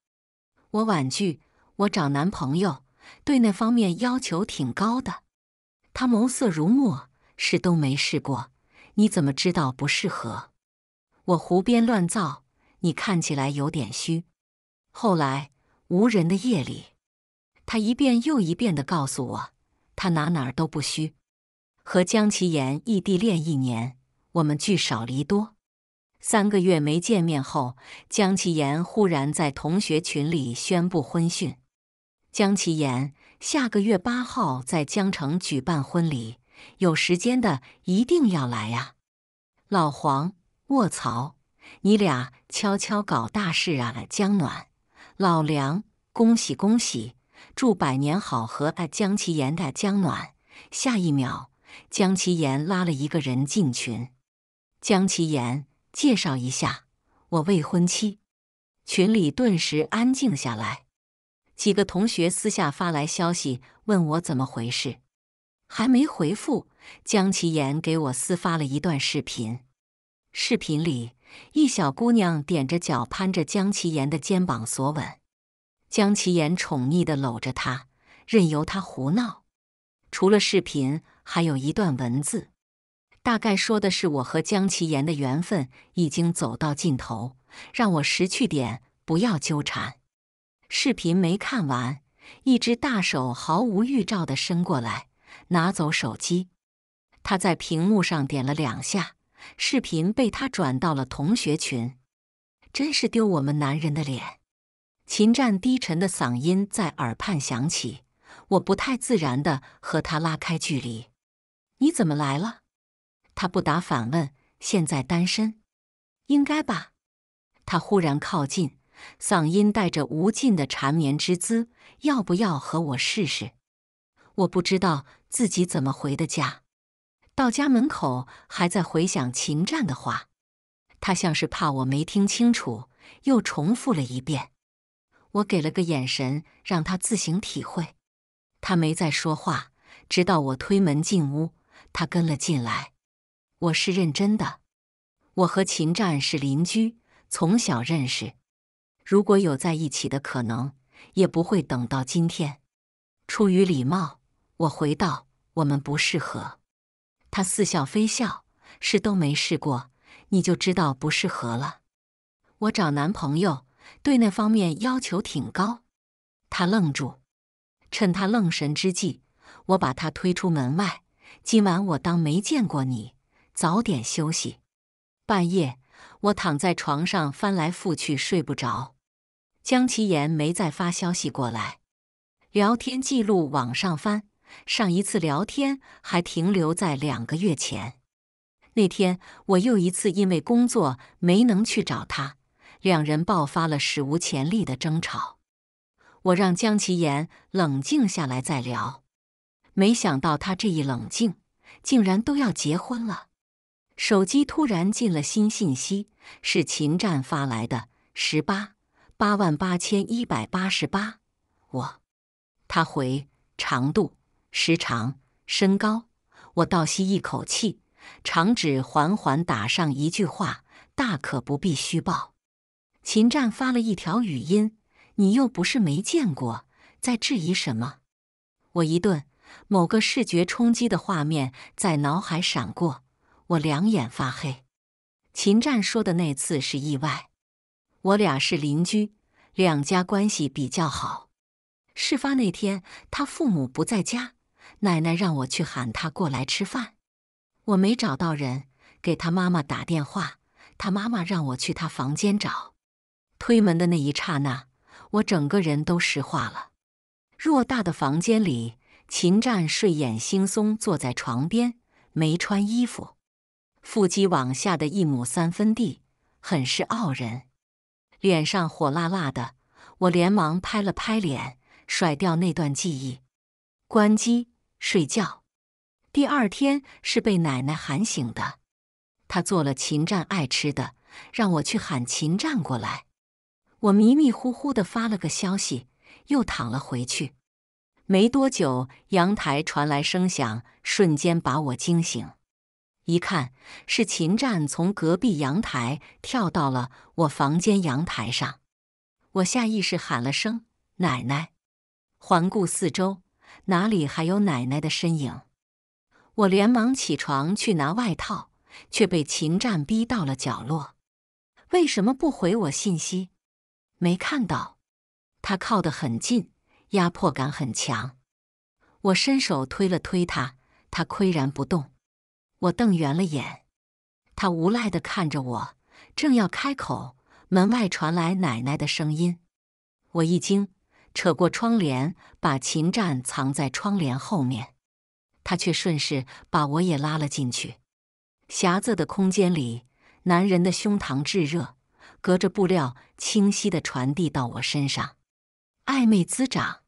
我婉拒：“我找男朋友对那方面要求挺高的。”他眸色如墨：“试都没试过，你怎么知道不适合？”我胡编乱造，你看起来有点虚。后来无人的夜里，他一遍又一遍的告诉我，他哪哪儿都不虚。和江其言异地恋一年，我们聚少离多。三个月没见面后，江其言忽然在同学群里宣布婚讯。江其言下个月八号在江城举办婚礼，有时间的一定要来啊，老黄。卧槽！你俩悄悄搞大事啊，江暖，老梁，恭喜恭喜，祝百年好合！啊，江其言，的江暖。下一秒，江其言拉了一个人进群。江其言，介绍一下我未婚妻。群里顿时安静下来。几个同学私下发来消息问我怎么回事，还没回复，江其言给我私发了一段视频。视频里，一小姑娘踮着脚攀着江其言的肩膀索吻，江其言宠溺的搂着她，任由她胡闹。除了视频，还有一段文字，大概说的是我和江其言的缘分已经走到尽头，让我识趣点，不要纠缠。视频没看完，一只大手毫无预兆的伸过来，拿走手机。他在屏幕上点了两下。视频被他转到了同学群，真是丢我们男人的脸。秦战低沉的嗓音在耳畔响起，我不太自然的和他拉开距离。你怎么来了？他不答反问：“现在单身？应该吧？”他忽然靠近，嗓音带着无尽的缠绵之姿：“要不要和我试试？”我不知道自己怎么回的家。到家门口，还在回想秦战的话。他像是怕我没听清楚，又重复了一遍。我给了个眼神，让他自行体会。他没再说话，直到我推门进屋，他跟了进来。我是认真的。我和秦战是邻居，从小认识。如果有在一起的可能，也不会等到今天。出于礼貌，我回道：“我们不适合。”他似笑非笑，试都没试过，你就知道不适合了。我找男朋友，对那方面要求挺高。他愣住，趁他愣神之际，我把他推出门外。今晚我当没见过你，早点休息。半夜，我躺在床上翻来覆去睡不着。江其言没再发消息过来，聊天记录往上翻。上一次聊天还停留在两个月前，那天我又一次因为工作没能去找他，两人爆发了史无前例的争吵。我让江其言冷静下来再聊，没想到他这一冷静，竟然都要结婚了。手机突然进了新信息，是秦战发来的：十八八万八千一百八十八。我，他回：长度。时长、身高，我倒吸一口气，长指缓缓打上一句话：“大可不必虚报。”秦战发了一条语音：“你又不是没见过，在质疑什么？”我一顿，某个视觉冲击的画面在脑海闪过，我两眼发黑。秦战说的那次是意外，我俩是邻居，两家关系比较好。事发那天，他父母不在家。奶奶让我去喊她过来吃饭，我没找到人，给她妈妈打电话，她妈妈让我去她房间找。推门的那一刹那，我整个人都石化了。偌大的房间里，秦战睡眼惺忪坐在床边，没穿衣服，腹肌往下的一亩三分地，很是傲人。脸上火辣辣的，我连忙拍了拍脸，甩掉那段记忆，关机。睡觉，第二天是被奶奶喊醒的。她做了秦战爱吃的，让我去喊秦战过来。我迷迷糊糊的发了个消息，又躺了回去。没多久，阳台传来声响，瞬间把我惊醒。一看，是秦战从隔壁阳台跳到了我房间阳台上。我下意识喊了声“奶奶”，环顾四周。哪里还有奶奶的身影？我连忙起床去拿外套，却被秦战逼到了角落。为什么不回我信息？没看到？他靠得很近，压迫感很强。我伸手推了推他，他岿然不动。我瞪圆了眼，他无赖地看着我，正要开口，门外传来奶奶的声音。我一惊。扯过窗帘，把秦战藏在窗帘后面，他却顺势把我也拉了进去。匣子的空间里，男人的胸膛炙热，隔着布料清晰的传递到我身上，暧昧滋长。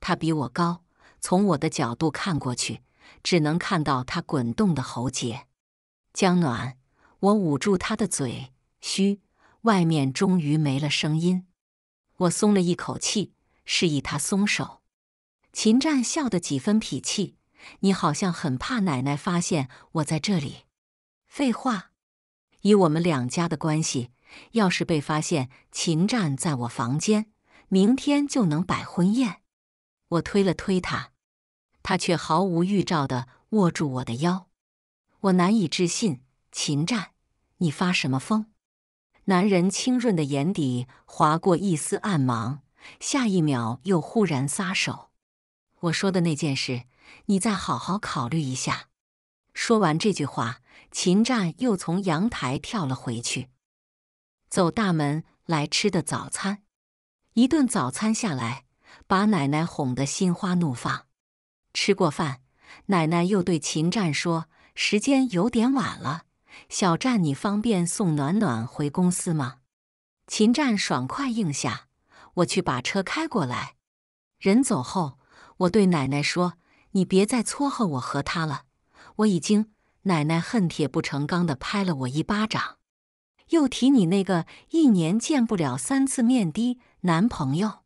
他比我高，从我的角度看过去，只能看到他滚动的喉结。江暖，我捂住他的嘴，嘘，外面终于没了声音，我松了一口气。示意他松手，秦战笑得几分痞气。你好像很怕奶奶发现我在这里。废话，以我们两家的关系，要是被发现秦战在我房间，明天就能摆婚宴。我推了推他，他却毫无预兆地握住我的腰。我难以置信，秦战，你发什么疯？男人清润的眼底划过一丝暗芒。下一秒又忽然撒手。我说的那件事，你再好好考虑一下。说完这句话，秦战又从阳台跳了回去，走大门来吃的早餐。一顿早餐下来，把奶奶哄得心花怒放。吃过饭，奶奶又对秦战说：“时间有点晚了，小战，你方便送暖暖回公司吗？”秦战爽快应下。我去把车开过来。人走后，我对奶奶说：“你别再撮合我和他了，我已经……”奶奶恨铁不成钢的拍了我一巴掌，又提你那个一年见不了三次面的男朋友，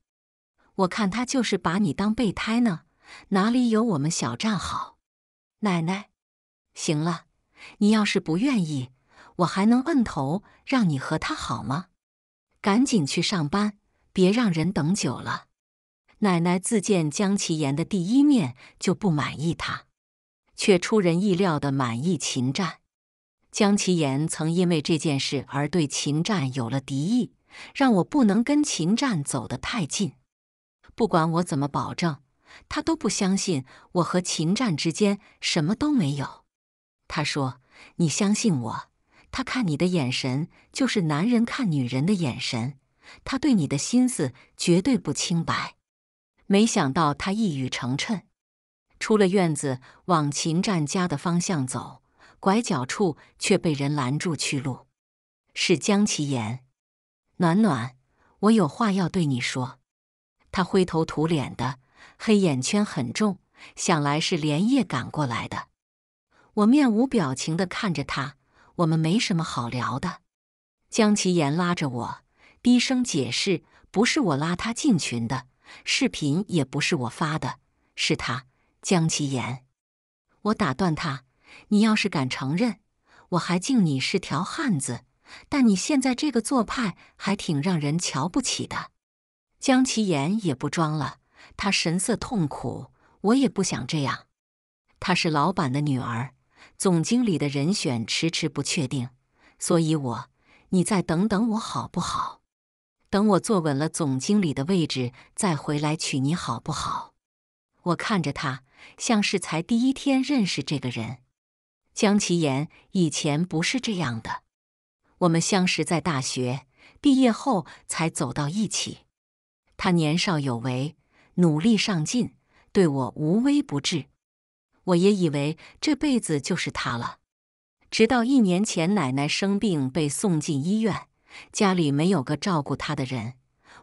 我看他就是把你当备胎呢，哪里有我们小站好？奶奶，行了，你要是不愿意，我还能摁头让你和他好吗？赶紧去上班。别让人等久了。奶奶自见江其言的第一面就不满意他，却出人意料的满意秦战。江其言曾因为这件事而对秦战有了敌意，让我不能跟秦战走得太近。不管我怎么保证，他都不相信我和秦战之间什么都没有。他说：“你相信我。”他看你的眼神就是男人看女人的眼神。他对你的心思绝对不清白。没想到他一语成谶。出了院子，往秦战家的方向走，拐角处却被人拦住去路。是江其言。暖暖，我有话要对你说。他灰头土脸的，黑眼圈很重，想来是连夜赶过来的。我面无表情的看着他，我们没什么好聊的。江其言拉着我。低声解释：“不是我拉他进群的，视频也不是我发的，是他，江其言。”我打断他：“你要是敢承认，我还敬你是条汉子。但你现在这个做派，还挺让人瞧不起的。”江其言也不装了，他神色痛苦：“我也不想这样。”他是老板的女儿，总经理的人选迟迟不确定，所以我，你再等等我好不好？等我坐稳了总经理的位置，再回来娶你好不好？我看着他，像是才第一天认识这个人。江其言以前不是这样的。我们相识在大学，毕业后才走到一起。他年少有为，努力上进，对我无微不至。我也以为这辈子就是他了。直到一年前，奶奶生病被送进医院。家里没有个照顾他的人，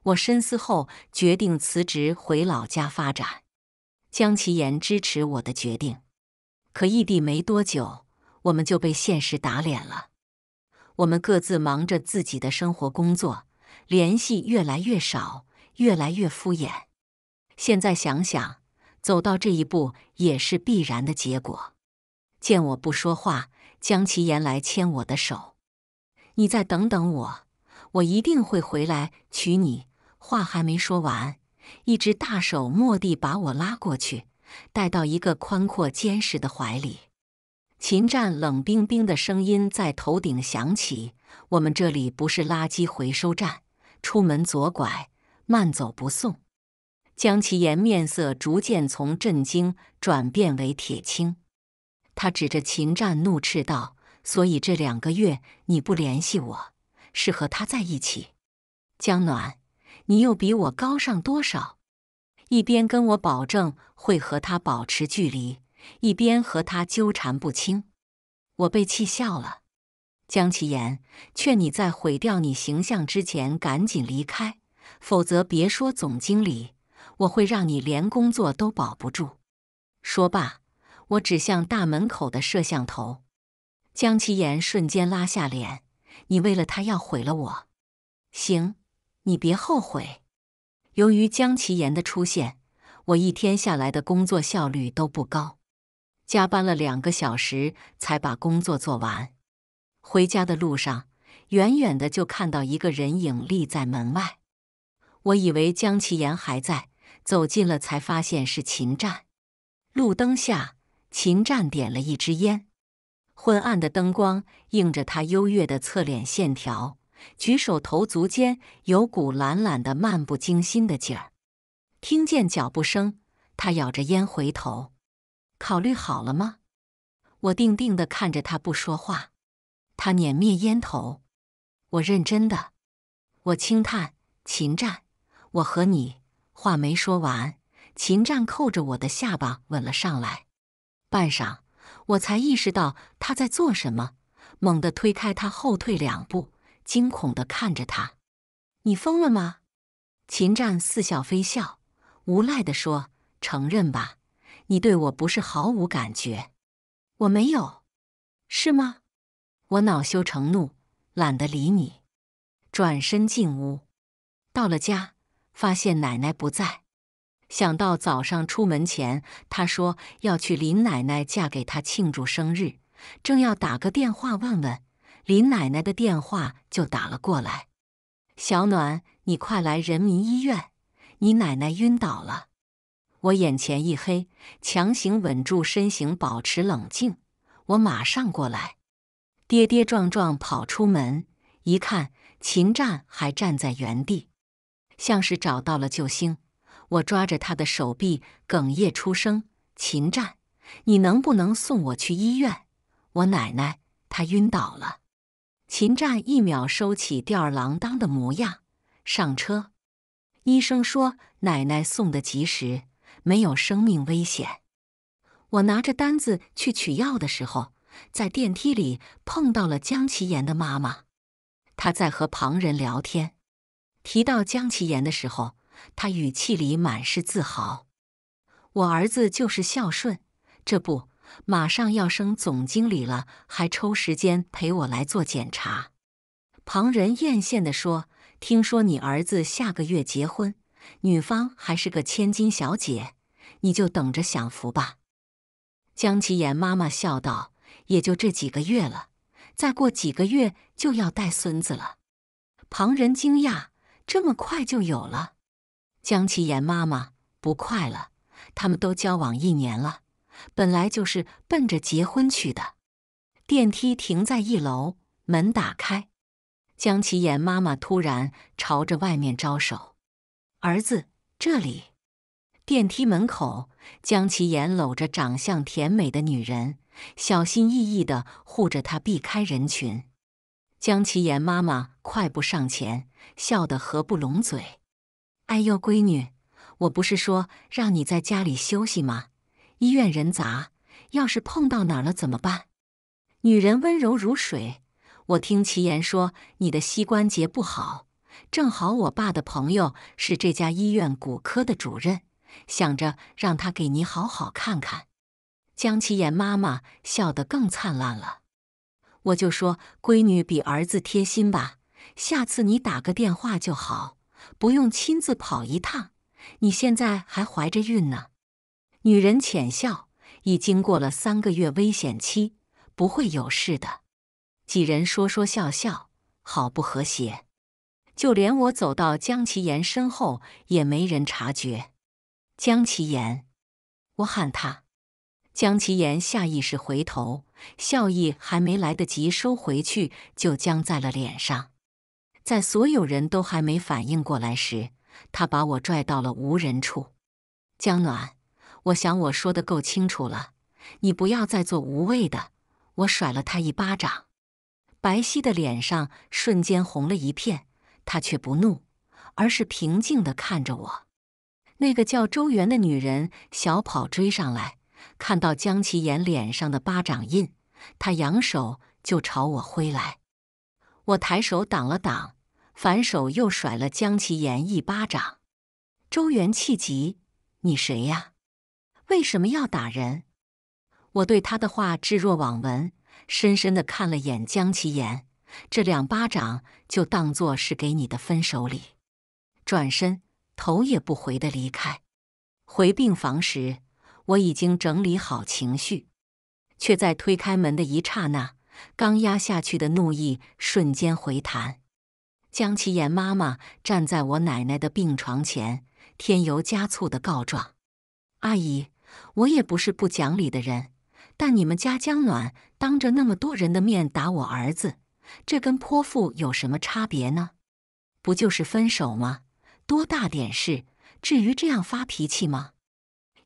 我深思后决定辞职回老家发展。江其言支持我的决定，可异地没多久，我们就被现实打脸了。我们各自忙着自己的生活、工作，联系越来越少，越来越敷衍。现在想想，走到这一步也是必然的结果。见我不说话，江其言来牵我的手：“你再等等我。”我一定会回来娶你。话还没说完，一只大手蓦地把我拉过去，带到一个宽阔坚实的怀里。秦战冷冰冰的声音在头顶响起：“我们这里不是垃圾回收站，出门左拐，慢走不送。”江其言面色逐渐从震惊转变为铁青，他指着秦战怒斥道：“所以这两个月你不联系我？”是和他在一起，江暖，你又比我高尚多少？一边跟我保证会和他保持距离，一边和他纠缠不清，我被气笑了。江其言，劝你在毁掉你形象之前赶紧离开，否则别说总经理，我会让你连工作都保不住。说罢，我指向大门口的摄像头，江其言瞬间拉下脸。你为了他要毁了我，行，你别后悔。由于江其言的出现，我一天下来的工作效率都不高，加班了两个小时才把工作做完。回家的路上，远远的就看到一个人影立在门外，我以为江其言还在，走近了才发现是秦战。路灯下，秦战点了一支烟。昏暗的灯光映着他优越的侧脸线条，举手投足间有股懒懒的、漫不经心的劲儿。听见脚步声，他咬着烟回头：“考虑好了吗？”我定定的看着他，不说话。他碾灭烟头。我认真的，我轻叹：“秦战，我和你……”话没说完，秦战扣着我的下巴吻了上来。半晌。我才意识到他在做什么，猛地推开他，后退两步，惊恐地看着他：“你疯了吗？”秦战似笑非笑，无赖地说：“承认吧，你对我不是毫无感觉。”“我没有，是吗？”我恼羞成怒，懒得理你，转身进屋。到了家，发现奶奶不在。想到早上出门前，他说要去林奶奶家给他庆祝生日，正要打个电话问问林奶奶的电话，就打了过来。小暖，你快来人民医院，你奶奶晕倒了。我眼前一黑，强行稳住身形，保持冷静。我马上过来。跌跌撞撞跑出门，一看，秦战还站在原地，像是找到了救星。我抓着他的手臂，哽咽出声：“秦战，你能不能送我去医院？我奶奶她晕倒了。”秦战一秒收起吊儿郎当的模样，上车。医生说奶奶送的及时，没有生命危险。我拿着单子去取药的时候，在电梯里碰到了江其言的妈妈，她在和旁人聊天，提到江其言的时候。他语气里满是自豪：“我儿子就是孝顺，这不马上要升总经理了，还抽时间陪我来做检查。”旁人艳羡地说：“听说你儿子下个月结婚，女方还是个千金小姐，你就等着享福吧。”江启言妈妈笑道：“也就这几个月了，再过几个月就要带孙子了。”旁人惊讶：“这么快就有了？”江其言妈妈不快了，他们都交往一年了，本来就是奔着结婚去的。电梯停在一楼，门打开，江其言妈妈突然朝着外面招手：“儿子，这里。”电梯门口，江其言搂着长相甜美的女人，小心翼翼的护着她，避开人群。江其言妈妈快步上前，笑得合不拢嘴。哎呦，闺女，我不是说让你在家里休息吗？医院人杂，要是碰到哪儿了怎么办？女人温柔如水。我听齐言说你的膝关节不好，正好我爸的朋友是这家医院骨科的主任，想着让他给你好好看看。江齐言妈妈笑得更灿烂了。我就说闺女比儿子贴心吧，下次你打个电话就好。不用亲自跑一趟，你现在还怀着孕呢。女人浅笑，已经过了三个月危险期，不会有事的。几人说说笑笑，好不和谐。就连我走到江祁言身后，也没人察觉。江祁言，我喊他。江其言下意识回头，笑意还没来得及收回去，就僵在了脸上。在所有人都还没反应过来时，他把我拽到了无人处。江暖，我想我说的够清楚了，你不要再做无谓的。我甩了他一巴掌，白皙的脸上瞬间红了一片，他却不怒，而是平静的看着我。那个叫周元的女人小跑追上来，看到江其言脸上的巴掌印，她扬手就朝我挥来，我抬手挡了挡。反手又甩了江其言一巴掌，周元气急：“你谁呀？为什么要打人？”我对他的话置若罔闻，深深的看了眼江其言，这两巴掌就当做是给你的分手礼。转身，头也不回的离开。回病房时，我已经整理好情绪，却在推开门的一刹那，刚压下去的怒意瞬间回弹。江其言妈妈站在我奶奶的病床前，添油加醋地告状：“阿姨，我也不是不讲理的人，但你们家江暖当着那么多人的面打我儿子，这跟泼妇有什么差别呢？不就是分手吗？多大点事？至于这样发脾气吗？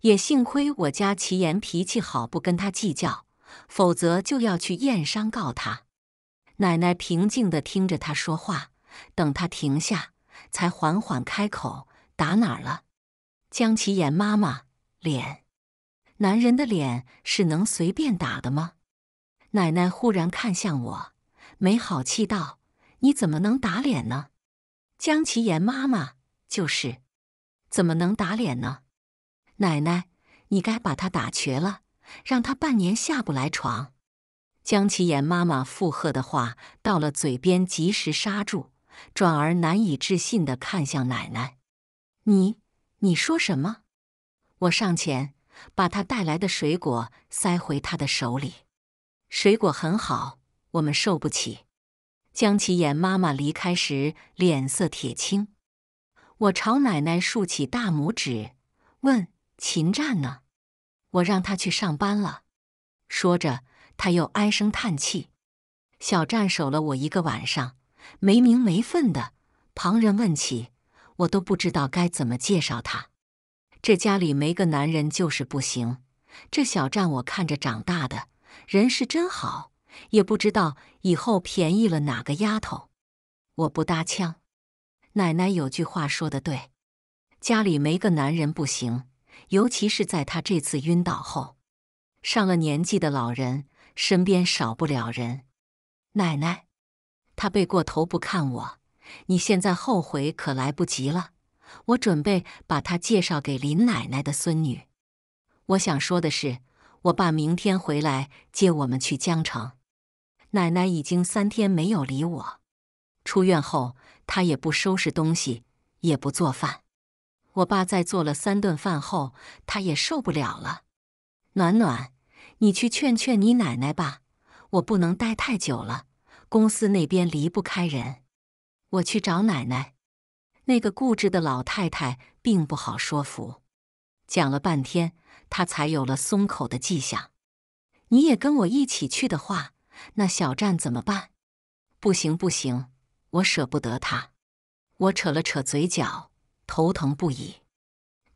也幸亏我家齐言脾气好，不跟他计较，否则就要去验伤告他。”奶奶平静地听着他说话。等他停下，才缓缓开口：“打哪儿了？”江其言妈妈脸，男人的脸是能随便打的吗？奶奶忽然看向我，没好气道：“你怎么能打脸呢？”江其言妈妈就是，怎么能打脸呢？奶奶，你该把他打瘸了，让他半年下不来床。江其言妈妈附和的话到了嘴边，及时刹住。转而难以置信地看向奶奶：“你，你说什么？”我上前把他带来的水果塞回他的手里。水果很好，我们受不起。江启岩妈妈离开时脸色铁青。我朝奶奶竖起大拇指，问：“秦战呢？”我让他去上班了。说着，他又唉声叹气：“小战守了我一个晚上。”没名没分的，旁人问起我都不知道该怎么介绍他。这家里没个男人就是不行。这小站我看着长大的，人是真好，也不知道以后便宜了哪个丫头。我不搭腔。奶奶有句话说的对，家里没个男人不行，尤其是在他这次晕倒后。上了年纪的老人身边少不了人。奶奶。他背过头不看我，你现在后悔可来不及了。我准备把他介绍给林奶奶的孙女。我想说的是，我爸明天回来接我们去江城。奶奶已经三天没有理我，出院后她也不收拾东西，也不做饭。我爸在做了三顿饭后，他也受不了了。暖暖，你去劝劝你奶奶吧，我不能待太久了。公司那边离不开人，我去找奶奶。那个固执的老太太并不好说服，讲了半天，她才有了松口的迹象。你也跟我一起去的话，那小站怎么办？不行不行，我舍不得他。我扯了扯嘴角，头疼不已。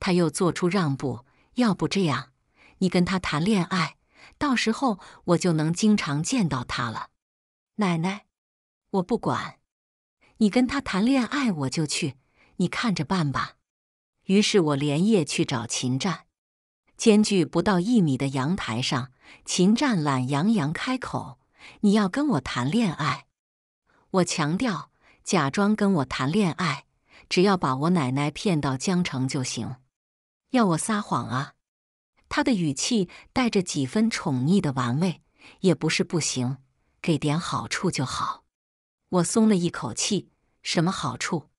他又做出让步，要不这样，你跟他谈恋爱，到时候我就能经常见到他了。奶奶，我不管你跟他谈恋爱，我就去，你看着办吧。于是我连夜去找秦战。间距不到一米的阳台上，秦战懒洋洋开口：“你要跟我谈恋爱？”我强调：“假装跟我谈恋爱，只要把我奶奶骗到江城就行。”要我撒谎啊？他的语气带着几分宠溺的玩味，也不是不行。给点好处就好，我松了一口气。什么好处？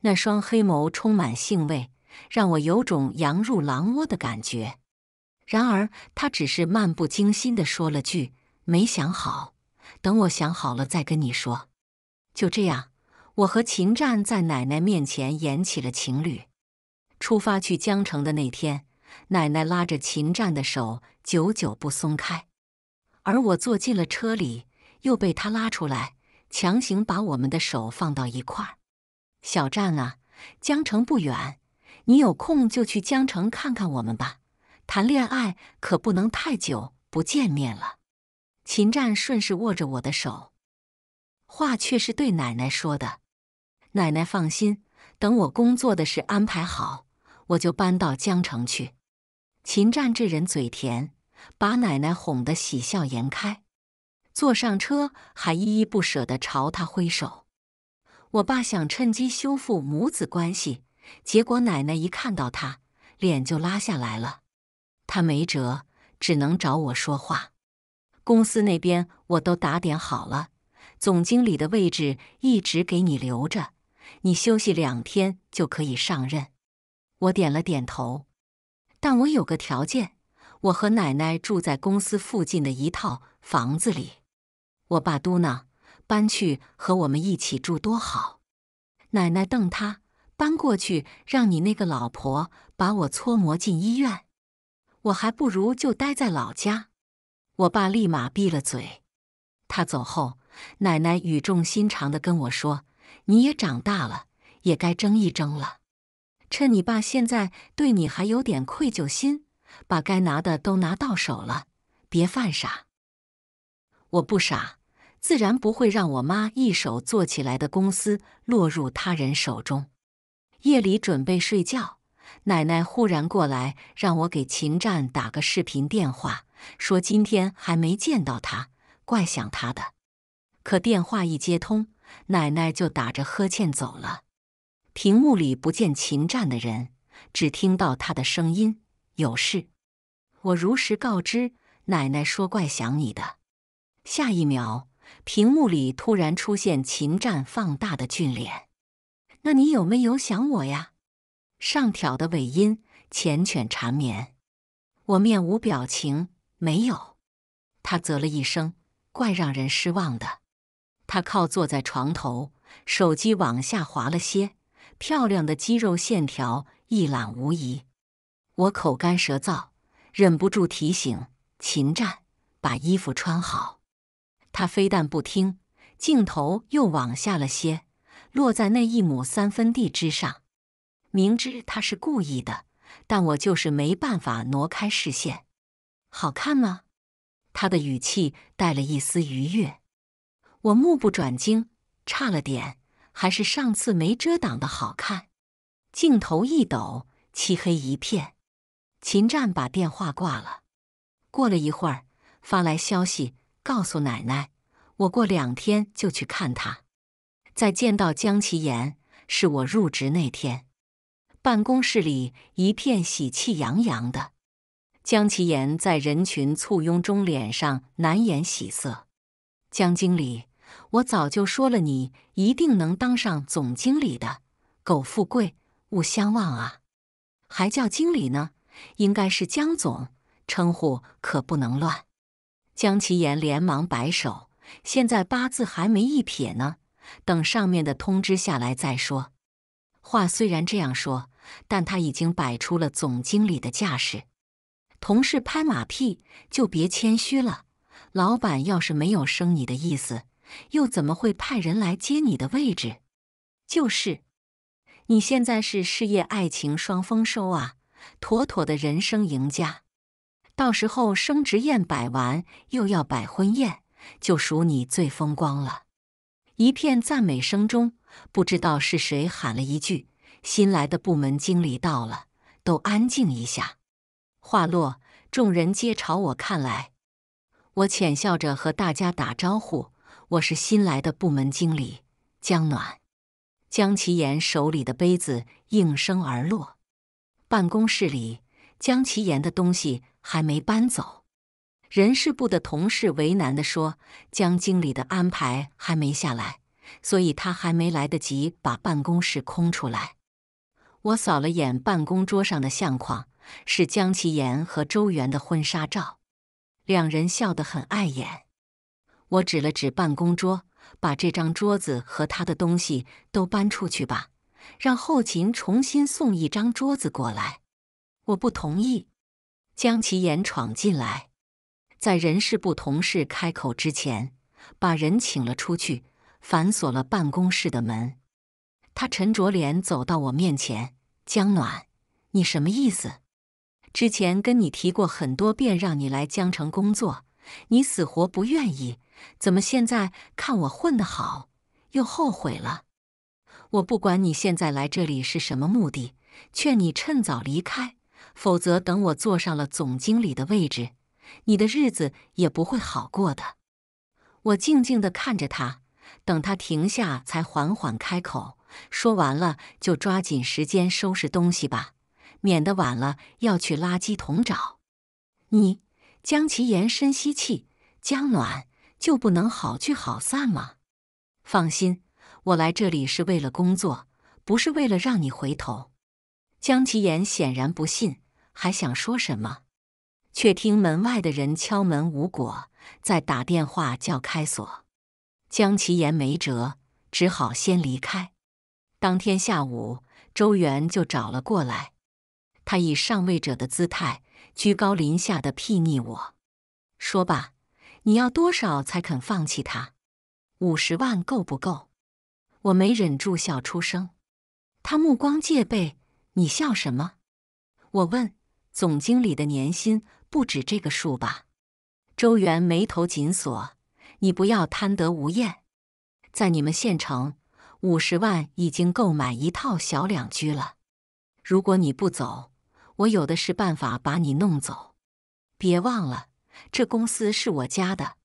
那双黑眸充满兴味，让我有种羊入狼窝的感觉。然而他只是漫不经心地说了句：“没想好，等我想好了再跟你说。”就这样，我和秦战在奶奶面前演起了情侣。出发去江城的那天，奶奶拉着秦战的手久久不松开，而我坐进了车里。又被他拉出来，强行把我们的手放到一块儿。小战啊，江城不远，你有空就去江城看看我们吧。谈恋爱可不能太久不见面了。秦战顺势握着我的手，话却是对奶奶说的：“奶奶放心，等我工作的事安排好，我就搬到江城去。”秦战这人嘴甜，把奶奶哄得喜笑颜开。坐上车，还依依不舍地朝他挥手。我爸想趁机修复母子关系，结果奶奶一看到他，脸就拉下来了。他没辙，只能找我说话。公司那边我都打点好了，总经理的位置一直给你留着，你休息两天就可以上任。我点了点头，但我有个条件：我和奶奶住在公司附近的一套房子里。我爸嘟囔：“搬去和我们一起住多好。”奶奶瞪他：“搬过去让你那个老婆把我搓磨进医院，我还不如就待在老家。”我爸立马闭了嘴。他走后，奶奶语重心长的跟我说：“你也长大了，也该争一争了。趁你爸现在对你还有点愧疚心，把该拿的都拿到手了，别犯傻。”我不傻。自然不会让我妈一手做起来的公司落入他人手中。夜里准备睡觉，奶奶忽然过来让我给秦战打个视频电话，说今天还没见到他，怪想他的。可电话一接通，奶奶就打着呵欠走了。屏幕里不见秦战的人，只听到他的声音：“有事。”我如实告知，奶奶说：“怪想你的。”下一秒。屏幕里突然出现秦战放大的俊脸，那你有没有想我呀？上挑的尾音，缱绻缠绵。我面无表情，没有。他啧了一声，怪让人失望的。他靠坐在床头，手机往下滑了些，漂亮的肌肉线条一览无遗。我口干舌燥，忍不住提醒秦战把衣服穿好。他非但不听，镜头又往下了些，落在那一亩三分地之上。明知他是故意的，但我就是没办法挪开视线。好看吗？他的语气带了一丝愉悦。我目不转睛，差了点，还是上次没遮挡的好看。镜头一抖，漆黑一片。秦战把电话挂了，过了一会儿，发来消息。告诉奶奶，我过两天就去看他。再见到江其言，是我入职那天。办公室里一片喜气洋洋的。江其言在人群簇拥中，脸上难掩喜色。江经理，我早就说了，你一定能当上总经理的。苟富贵，勿相忘啊！还叫经理呢，应该是江总，称呼可不能乱。江其言连忙摆手：“现在八字还没一撇呢，等上面的通知下来再说。”话虽然这样说，但他已经摆出了总经理的架势。同事拍马屁就别谦虚了，老板要是没有升你的意思，又怎么会派人来接你的位置？就是，你现在是事业爱情双丰收啊，妥妥的人生赢家。到时候升职宴摆完，又要摆婚宴，就数你最风光了。一片赞美声中，不知道是谁喊了一句：“新来的部门经理到了，都安静一下。”话落，众人皆朝我看来。我浅笑着和大家打招呼：“我是新来的部门经理江暖。”江其言手里的杯子应声而落。办公室里，江其言的东西。还没搬走，人事部的同事为难的说：“江经理的安排还没下来，所以他还没来得及把办公室空出来。”我扫了眼办公桌上的相框，是江其言和周元的婚纱照，两人笑得很碍眼。我指了指办公桌，把这张桌子和他的东西都搬出去吧，让后勤重新送一张桌子过来。我不同意。将其言闯进来，在人事部同事开口之前，把人请了出去，反锁了办公室的门。他沉着脸走到我面前：“江暖，你什么意思？之前跟你提过很多遍，让你来江城工作，你死活不愿意，怎么现在看我混得好，又后悔了？我不管你现在来这里是什么目的，劝你趁早离开。”否则，等我坐上了总经理的位置，你的日子也不会好过的。我静静的看着他，等他停下，才缓缓开口。说完了，就抓紧时间收拾东西吧，免得晚了要去垃圾桶找你。江其言深吸气，江暖，就不能好聚好散吗？放心，我来这里是为了工作，不是为了让你回头。江其言显然不信。还想说什么，却听门外的人敲门无果，再打电话叫开锁。江其言没辙，只好先离开。当天下午，周元就找了过来。他以上位者的姿态，居高临下的睥睨我，说：“吧，你要多少才肯放弃他？五十万够不够？”我没忍住笑出声。他目光戒备：“你笑什么？”我问。总经理的年薪不止这个数吧？周元眉头紧锁。你不要贪得无厌，在你们县城，五十万已经够买一套小两居了。如果你不走，我有的是办法把你弄走。别忘了，这公司是我家的。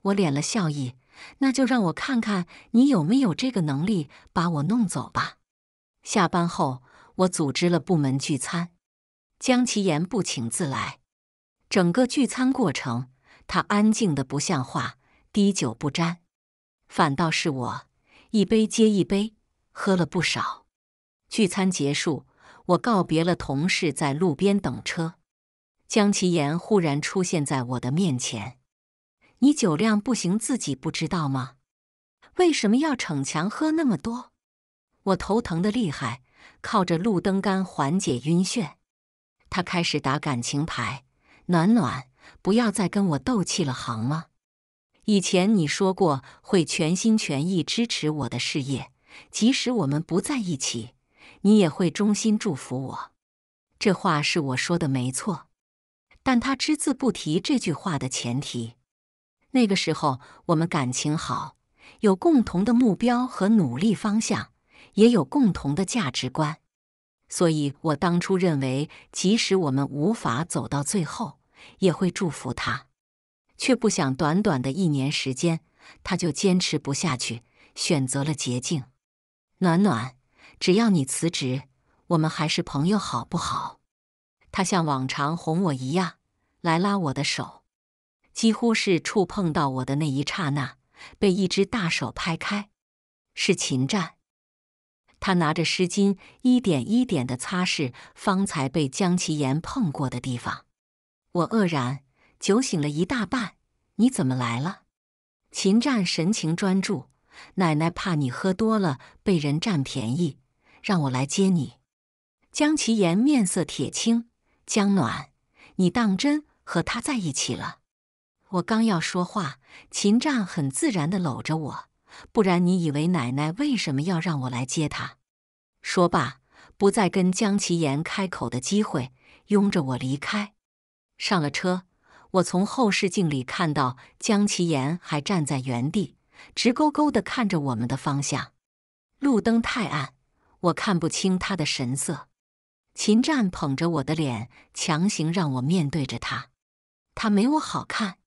我敛了笑意，那就让我看看你有没有这个能力把我弄走吧。下班后，我组织了部门聚餐。江其言不请自来，整个聚餐过程他安静的不像话，滴酒不沾，反倒是我一杯接一杯喝了不少。聚餐结束，我告别了同事，在路边等车。江其言忽然出现在我的面前：“你酒量不行，自己不知道吗？为什么要逞强喝那么多？”我头疼的厉害，靠着路灯杆缓解晕眩。他开始打感情牌：“暖暖，不要再跟我斗气了，好吗？以前你说过会全心全意支持我的事业，即使我们不在一起，你也会衷心祝福我。这话是我说的，没错。但他只字不提这句话的前提。那个时候，我们感情好，有共同的目标和努力方向，也有共同的价值观。”所以我当初认为，即使我们无法走到最后，也会祝福他，却不想短短的一年时间，他就坚持不下去，选择了捷径。暖暖，只要你辞职，我们还是朋友，好不好？他像往常哄我一样，来拉我的手，几乎是触碰到我的那一刹那，被一只大手拍开，是秦战。他拿着湿巾，一点一点的擦拭方才被江其言碰过的地方。我愕然，酒醒了一大半，你怎么来了？秦战神情专注，奶奶怕你喝多了被人占便宜，让我来接你。江其言面色铁青，江暖，你当真和他在一起了？我刚要说话，秦战很自然的搂着我。不然你以为奶奶为什么要让我来接她？”说罢，不再跟江其言开口的机会，拥着我离开。上了车，我从后视镜里看到江其言还站在原地，直勾勾地看着我们的方向。路灯太暗，我看不清他的神色。秦战捧着我的脸，强行让我面对着他。他没我好看。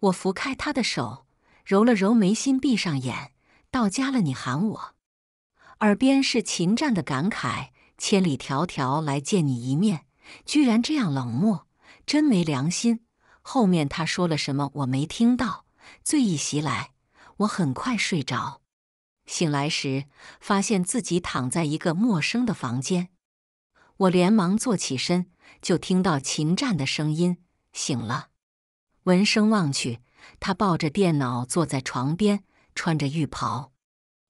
我拂开他的手。揉了揉眉心，闭上眼。到家了，你喊我。耳边是秦战的感慨：千里迢迢来见你一面，居然这样冷漠，真没良心。后面他说了什么，我没听到。醉意袭来，我很快睡着。醒来时，发现自己躺在一个陌生的房间。我连忙坐起身，就听到秦战的声音：“醒了。”闻声望去。他抱着电脑坐在床边，穿着浴袍，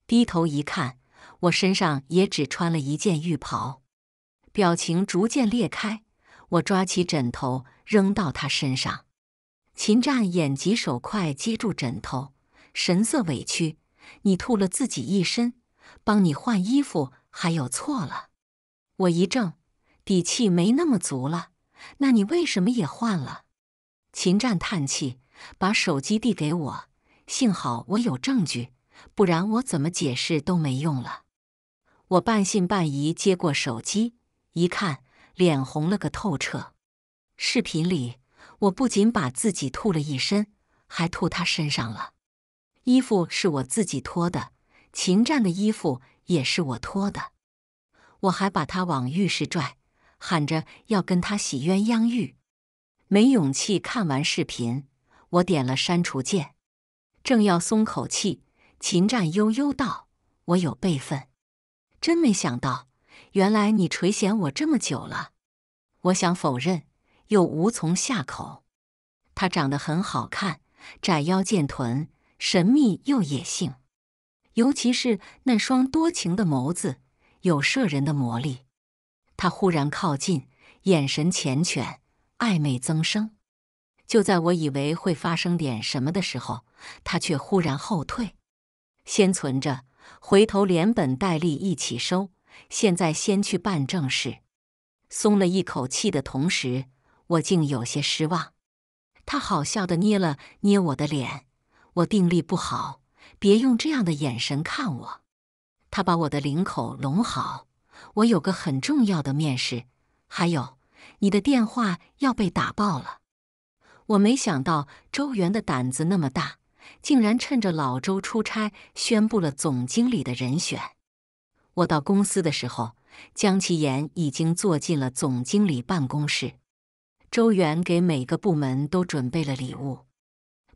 低头一看，我身上也只穿了一件浴袍，表情逐渐裂开。我抓起枕头扔到他身上，秦战眼疾手快接住枕头，神色委屈：“你吐了自己一身，帮你换衣服还有错了？”我一怔，底气没那么足了。那你为什么也换了？秦战叹气。把手机递给我，幸好我有证据，不然我怎么解释都没用了。我半信半疑接过手机，一看，脸红了个透彻。视频里，我不仅把自己吐了一身，还吐他身上了。衣服是我自己脱的，秦战的衣服也是我脱的。我还把他往浴室拽，喊着要跟他洗鸳鸯浴。没勇气看完视频。我点了删除键，正要松口气，秦战悠悠道：“我有备份。”真没想到，原来你垂涎我这么久了。我想否认，又无从下口。他长得很好看，窄腰健臀，神秘又野性，尤其是那双多情的眸子，有摄人的魔力。他忽然靠近，眼神缱绻，暧昧增生。就在我以为会发生点什么的时候，他却忽然后退，先存着，回头连本带利一起收。现在先去办正事。松了一口气的同时，我竟有些失望。他好笑的捏了捏我的脸，我定力不好，别用这样的眼神看我。他把我的领口拢好，我有个很重要的面试，还有你的电话要被打爆了。我没想到周元的胆子那么大，竟然趁着老周出差宣布了总经理的人选。我到公司的时候，江其言已经坐进了总经理办公室。周元给每个部门都准备了礼物，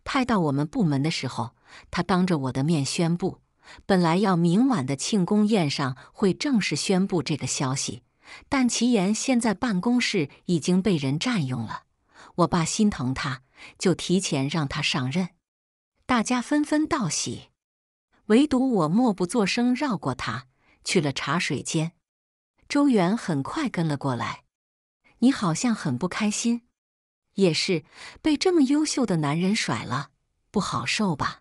派到我们部门的时候，他当着我的面宣布，本来要明晚的庆功宴上会正式宣布这个消息，但齐言现在办公室已经被人占用了。我爸心疼他，就提前让他上任。大家纷纷道喜，唯独我默不作声，绕过他去了茶水间。周元很快跟了过来。你好像很不开心，也是被这么优秀的男人甩了，不好受吧？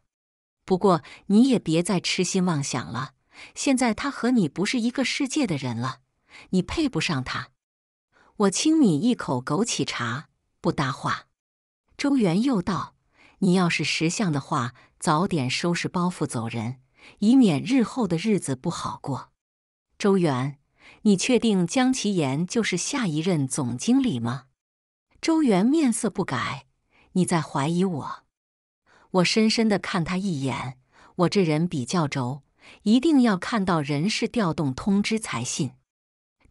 不过你也别再痴心妄想了，现在他和你不是一个世界的人了，你配不上他。我轻抿一口枸杞茶。不搭话，周元又道：“你要是识相的话，早点收拾包袱走人，以免日后的日子不好过。”周元，你确定江其言就是下一任总经理吗？周元面色不改：“你在怀疑我？”我深深的看他一眼，我这人比较轴，一定要看到人事调动通知才信。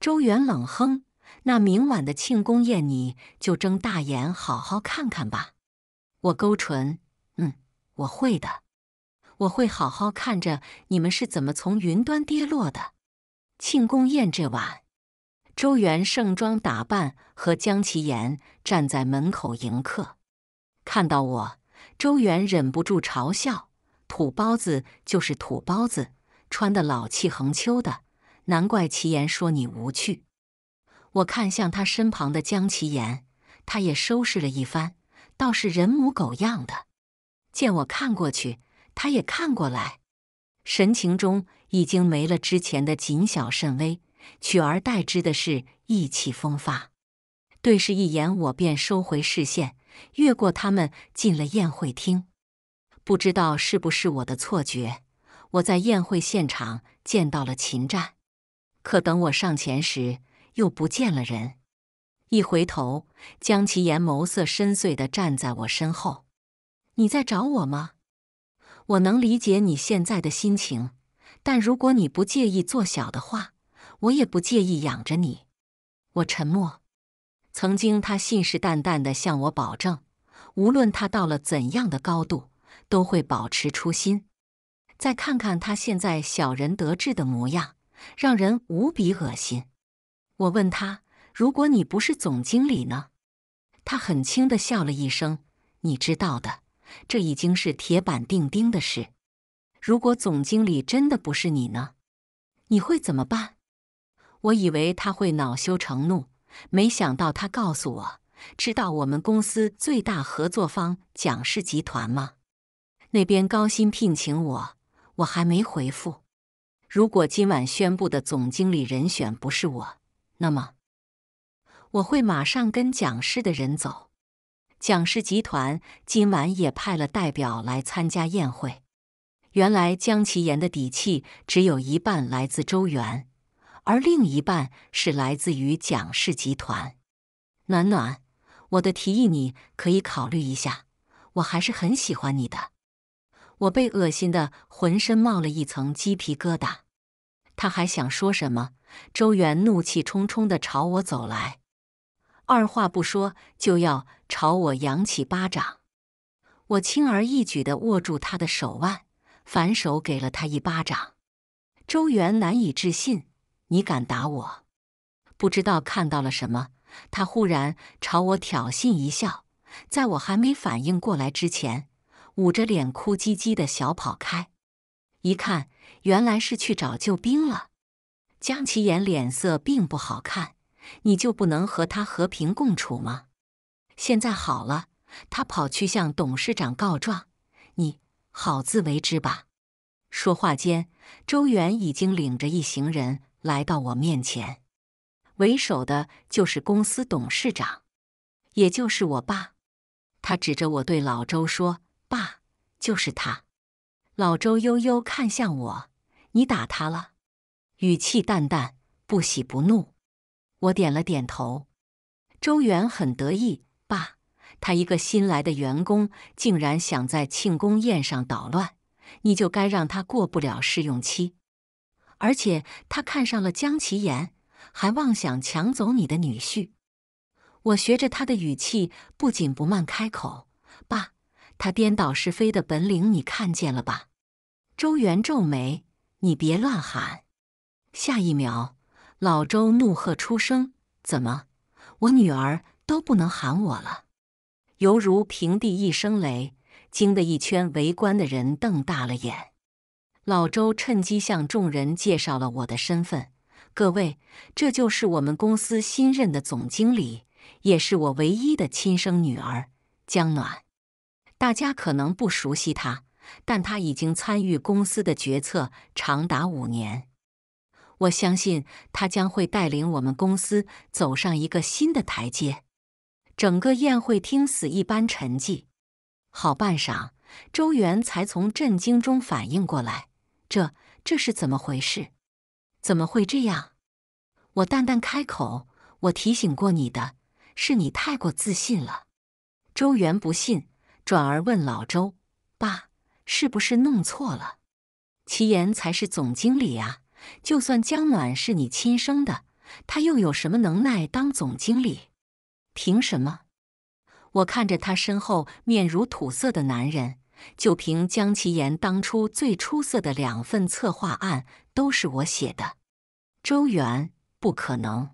周元冷哼。那明晚的庆功宴，你就睁大眼好好看看吧。我勾唇，嗯，我会的，我会好好看着你们是怎么从云端跌落的。庆功宴这晚，周元盛装打扮，和江其言站在门口迎客。看到我，周元忍不住嘲笑：“土包子就是土包子，穿的老气横秋的，难怪其言说你无趣。”我看向他身旁的江其言，他也收拾了一番，倒是人模狗样的。见我看过去，他也看过来，神情中已经没了之前的谨小慎微，取而代之的是意气风发。对视一眼，我便收回视线，越过他们进了宴会厅。不知道是不是我的错觉，我在宴会现场见到了秦战。可等我上前时，又不见了人，一回头，江其言眸色深邃地站在我身后。你在找我吗？我能理解你现在的心情，但如果你不介意做小的话，我也不介意养着你。我沉默。曾经，他信誓旦旦地向我保证，无论他到了怎样的高度，都会保持初心。再看看他现在小人得志的模样，让人无比恶心。我问他：“如果你不是总经理呢？”他很轻的笑了一声：“你知道的，这已经是铁板钉钉的事。如果总经理真的不是你呢？你会怎么办？”我以为他会恼羞成怒，没想到他告诉我：“知道我们公司最大合作方蒋氏集团吗？那边高薪聘请我，我还没回复。如果今晚宣布的总经理人选不是我。”那么，我会马上跟蒋氏的人走。蒋氏集团今晚也派了代表来参加宴会。原来江其言的底气只有一半来自周元，而另一半是来自于蒋氏集团。暖暖，我的提议你可以考虑一下，我还是很喜欢你的。我被恶心的浑身冒了一层鸡皮疙瘩。他还想说什么？周元怒气冲冲地朝我走来，二话不说就要朝我扬起巴掌。我轻而易举地握住他的手腕，反手给了他一巴掌。周元难以置信：“你敢打我？”不知道看到了什么，他忽然朝我挑衅一笑，在我还没反应过来之前，捂着脸哭唧唧的小跑开。一看，原来是去找救兵了。江其言脸色并不好看，你就不能和他和平共处吗？现在好了，他跑去向董事长告状，你好自为之吧。说话间，周元已经领着一行人来到我面前，为首的就是公司董事长，也就是我爸。他指着我对老周说：“爸，就是他。”老周悠悠看向我：“你打他了？”语气淡淡，不喜不怒。我点了点头。周元很得意：“爸，他一个新来的员工，竟然想在庆功宴上捣乱，你就该让他过不了试用期。而且他看上了江其言，还妄想抢走你的女婿。”我学着他的语气，不紧不慢开口：“爸，他颠倒是非的本领你看见了吧？”周元皱眉：“你别乱喊。”下一秒，老周怒喝出声：“怎么，我女儿都不能喊我了？”犹如平地一声雷，惊得一圈围观的人瞪大了眼。老周趁机向众人介绍了我的身份：“各位，这就是我们公司新任的总经理，也是我唯一的亲生女儿江暖。大家可能不熟悉她，但她已经参与公司的决策长达五年。”我相信他将会带领我们公司走上一个新的台阶。整个宴会厅死一般沉寂，好半晌，周元才从震惊中反应过来：这这是怎么回事？怎么会这样？我淡淡开口：“我提醒过你的，是你太过自信了。”周元不信，转而问老周：“爸，是不是弄错了？齐岩才是总经理啊？”就算江暖是你亲生的，他又有什么能耐当总经理？凭什么？我看着他身后面如土色的男人，就凭江其言当初最出色的两份策划案都是我写的。周元，不可能！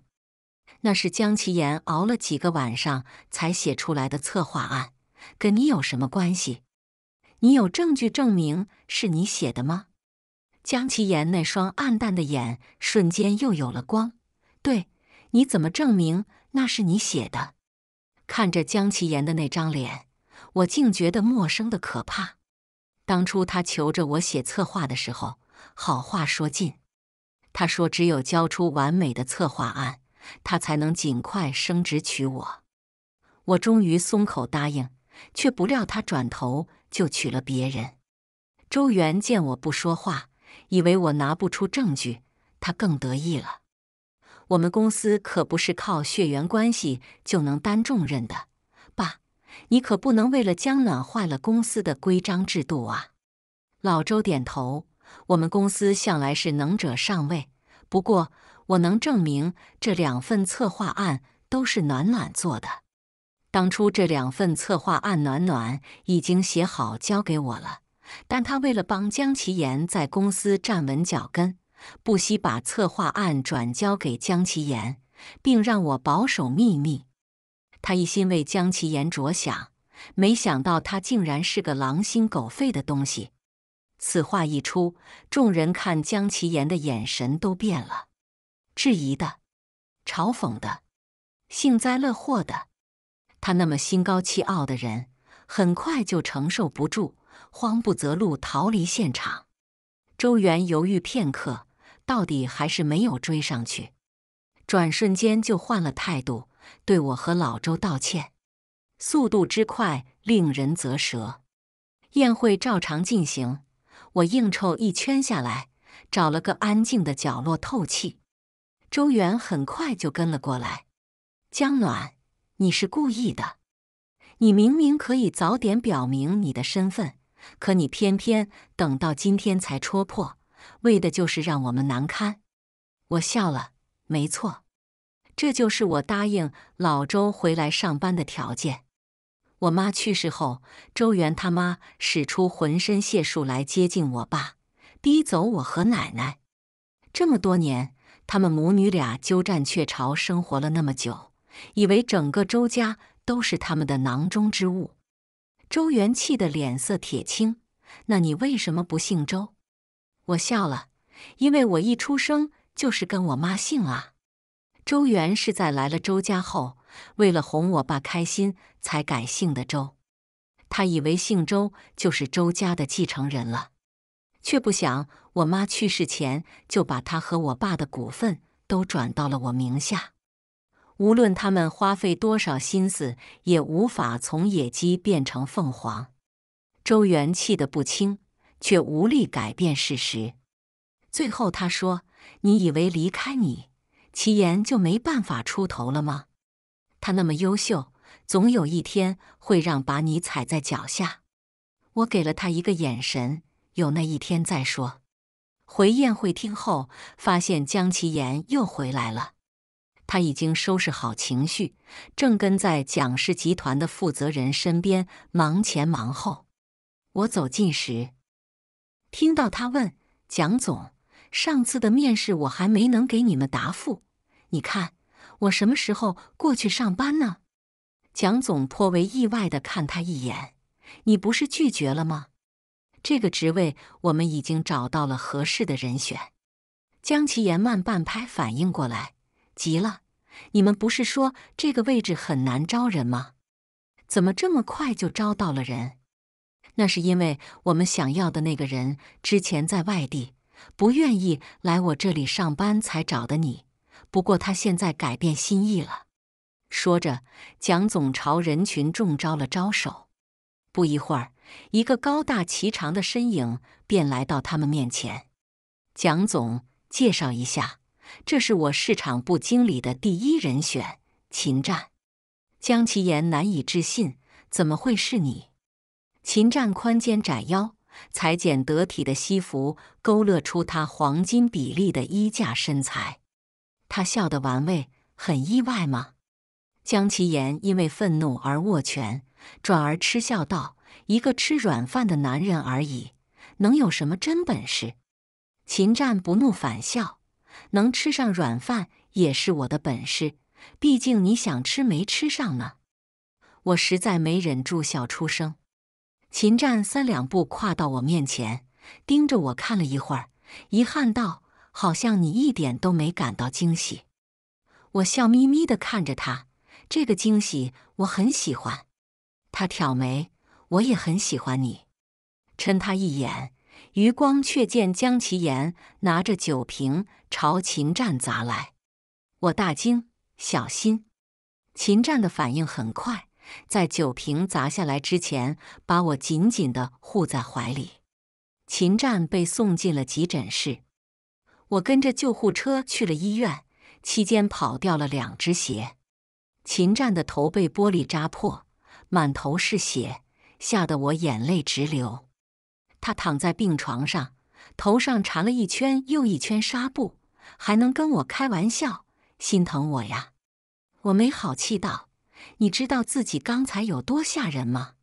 那是江其言熬了几个晚上才写出来的策划案，跟你有什么关系？你有证据证明是你写的吗？江其言那双暗淡的眼瞬间又有了光。对，你怎么证明那是你写的？看着江其言的那张脸，我竟觉得陌生的可怕。当初他求着我写策划的时候，好话说尽。他说只有交出完美的策划案，他才能尽快升职娶我。我终于松口答应，却不料他转头就娶了别人。周元见我不说话。以为我拿不出证据，他更得意了。我们公司可不是靠血缘关系就能担重任的，爸，你可不能为了江暖坏了公司的规章制度啊！老周点头，我们公司向来是能者上位。不过，我能证明这两份策划案都是暖暖做的。当初这两份策划案，暖暖已经写好交给我了。但他为了帮江其言在公司站稳脚跟，不惜把策划案转交给江其言，并让我保守秘密。他一心为江其言着想，没想到他竟然是个狼心狗肺的东西。此话一出，众人看江其言的眼神都变了：质疑的、嘲讽的、幸灾乐祸的。他那么心高气傲的人，很快就承受不住。慌不择路逃离现场，周元犹豫片刻，到底还是没有追上去。转瞬间就换了态度，对我和老周道歉，速度之快令人啧舌。宴会照常进行，我应酬一圈下来，找了个安静的角落透气。周元很快就跟了过来。江暖，你是故意的，你明明可以早点表明你的身份。可你偏偏等到今天才戳破，为的就是让我们难堪。我笑了，没错，这就是我答应老周回来上班的条件。我妈去世后，周元他妈使出浑身解数来接近我爸，逼走我和奶奶。这么多年，他们母女俩鸠占鹊巢，生活了那么久，以为整个周家都是他们的囊中之物。周元气得脸色铁青，那你为什么不姓周？我笑了，因为我一出生就是跟我妈姓啊。周元是在来了周家后，为了哄我爸开心才改姓的周。他以为姓周就是周家的继承人了，却不想我妈去世前就把他和我爸的股份都转到了我名下。无论他们花费多少心思，也无法从野鸡变成凤凰。周元气得不轻，却无力改变事实。最后，他说：“你以为离开你，齐岩就没办法出头了吗？他那么优秀，总有一天会让把你踩在脚下。”我给了他一个眼神，有那一天再说。回宴会厅后，发现江齐言又回来了。他已经收拾好情绪，正跟在蒋氏集团的负责人身边忙前忙后。我走近时，听到他问：“蒋总，上次的面试我还没能给你们答复，你看我什么时候过去上班呢？”蒋总颇为意外的看他一眼：“你不是拒绝了吗？这个职位我们已经找到了合适的人选。”江其言慢半拍，反应过来。急了！你们不是说这个位置很难招人吗？怎么这么快就招到了人？那是因为我们想要的那个人之前在外地，不愿意来我这里上班，才找的你。不过他现在改变心意了。说着，蒋总朝人群中招了招手。不一会儿，一个高大颀长的身影便来到他们面前。蒋总，介绍一下。这是我市场部经理的第一人选，秦战。江其言难以置信：“怎么会是你？”秦战宽肩窄腰，裁剪得体的西服勾勒出他黄金比例的衣架身材。他笑得玩味：“很意外吗？”江其言因为愤怒而握拳，转而嗤笑道：“一个吃软饭的男人而已，能有什么真本事？”秦战不怒反笑。能吃上软饭也是我的本事，毕竟你想吃没吃上呢。我实在没忍住笑出声。秦战三两步跨到我面前，盯着我看了一会儿，遗憾道：“好像你一点都没感到惊喜。”我笑眯眯的看着他，这个惊喜我很喜欢。他挑眉，我也很喜欢你。嗔他一眼。余光却见江其言拿着酒瓶朝秦战砸来，我大惊：“小心！”秦战的反应很快，在酒瓶砸下来之前，把我紧紧的护在怀里。秦战被送进了急诊室，我跟着救护车去了医院。期间跑掉了两只鞋。秦战的头被玻璃扎破，满头是血，吓得我眼泪直流。他躺在病床上，头上缠了一圈又一圈纱布，还能跟我开玩笑，心疼我呀。我没好气道：“你知道自己刚才有多吓人吗？”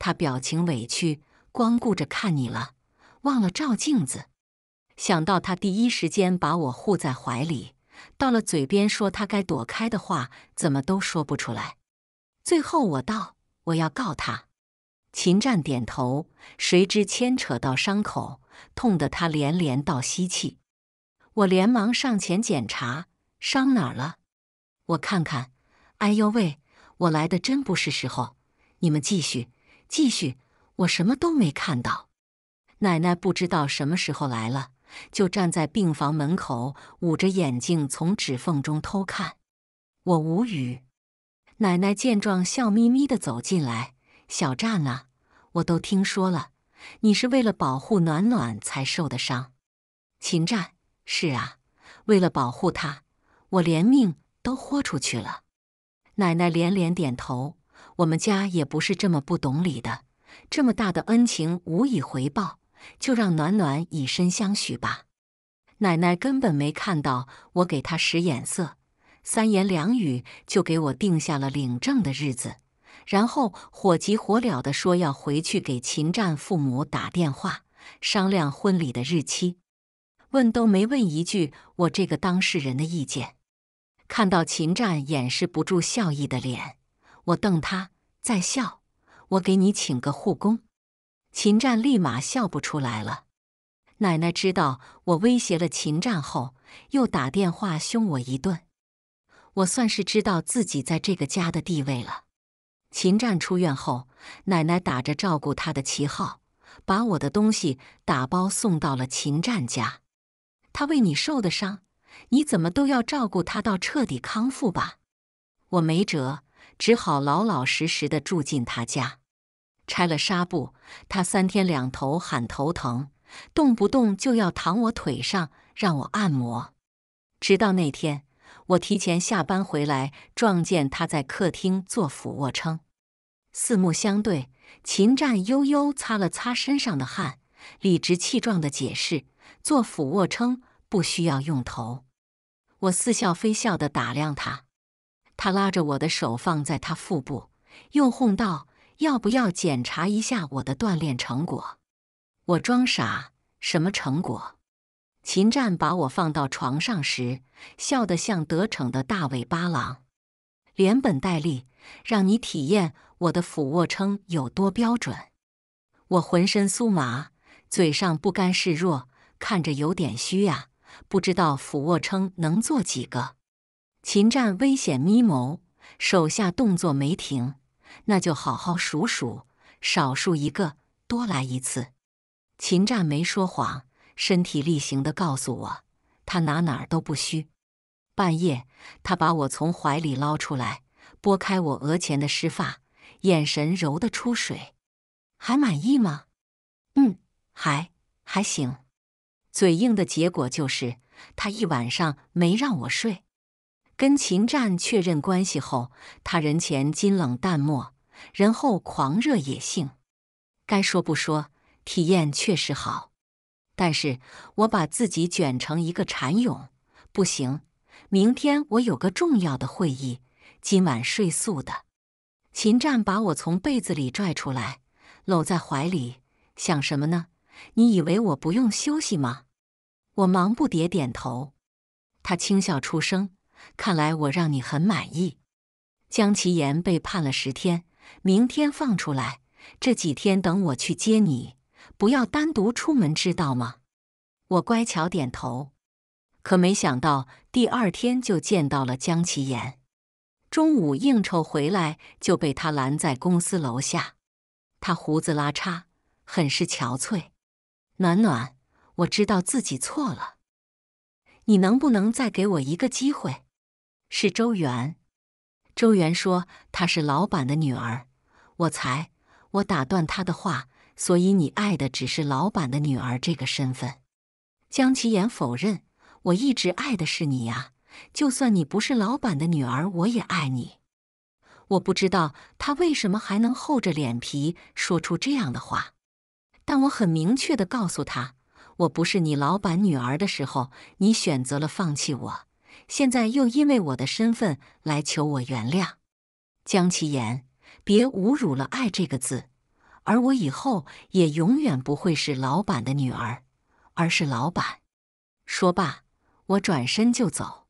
他表情委屈，光顾着看你了，忘了照镜子。想到他第一时间把我护在怀里，到了嘴边说他该躲开的话，怎么都说不出来。最后我道：“我要告他。”秦战点头，谁知牵扯到伤口，痛得他连连倒吸气。我连忙上前检查，伤哪儿了？我看看，哎呦喂，我来的真不是时候。你们继续，继续，我什么都没看到。奶奶不知道什么时候来了，就站在病房门口，捂着眼睛从指缝中偷看。我无语。奶奶见状，笑眯眯的走进来：“小战啊。”我都听说了，你是为了保护暖暖才受的伤。秦战，是啊，为了保护她，我连命都豁出去了。奶奶连连点头，我们家也不是这么不懂礼的。这么大的恩情无以回报，就让暖暖以身相许吧。奶奶根本没看到我给她使眼色，三言两语就给我定下了领证的日子。然后火急火燎地说要回去给秦战父母打电话商量婚礼的日期，问都没问一句我这个当事人的意见。看到秦战掩饰不住笑意的脸，我瞪他，在笑。我给你请个护工。秦战立马笑不出来了。奶奶知道我威胁了秦战后，又打电话凶我一顿。我算是知道自己在这个家的地位了。秦战出院后，奶奶打着照顾他的旗号，把我的东西打包送到了秦战家。他为你受的伤，你怎么都要照顾他到彻底康复吧。我没辙，只好老老实实的住进他家。拆了纱布，他三天两头喊头疼，动不动就要躺我腿上让我按摩，直到那天。我提前下班回来，撞见他在客厅做俯卧撑，四目相对，秦战悠悠擦了擦身上的汗，理直气壮的解释：“做俯卧撑不需要用头。”我似笑非笑的打量他，他拉着我的手放在他腹部，又哄道：“要不要检查一下我的锻炼成果？”我装傻：“什么成果？”秦战把我放到床上时，笑得像得逞的大尾巴狼，连本带利让你体验我的俯卧撑有多标准。我浑身酥麻，嘴上不甘示弱，看着有点虚呀，不知道俯卧撑能做几个。秦战危险眯眸，手下动作没停，那就好好数数，少数一个，多来一次。秦战没说谎。身体力行的告诉我，他哪哪儿都不虚。半夜，他把我从怀里捞出来，拨开我额前的湿发，眼神柔得出水。还满意吗？嗯，还还行。嘴硬的结果就是，他一晚上没让我睡。跟秦战确认关系后，他人前金冷淡漠，人后狂热野性。该说不说，体验确实好。但是我把自己卷成一个蚕蛹，不行，明天我有个重要的会议，今晚睡宿的。秦战把我从被子里拽出来，搂在怀里，想什么呢？你以为我不用休息吗？我忙不迭点头。他轻笑出声，看来我让你很满意。江其言被判了十天，明天放出来，这几天等我去接你。不要单独出门，知道吗？我乖巧点头。可没想到第二天就见到了江其言。中午应酬回来就被他拦在公司楼下。他胡子拉碴，很是憔悴。暖暖，我知道自己错了，你能不能再给我一个机会？是周元。周元说他是老板的女儿。我才，我打断他的话。所以你爱的只是老板的女儿这个身份，江其言否认。我一直爱的是你呀，就算你不是老板的女儿，我也爱你。我不知道他为什么还能厚着脸皮说出这样的话，但我很明确地告诉他，我不是你老板女儿的时候，你选择了放弃我。现在又因为我的身份来求我原谅，江其言，别侮辱了“爱”这个字。而我以后也永远不会是老板的女儿，而是老板。说罢，我转身就走。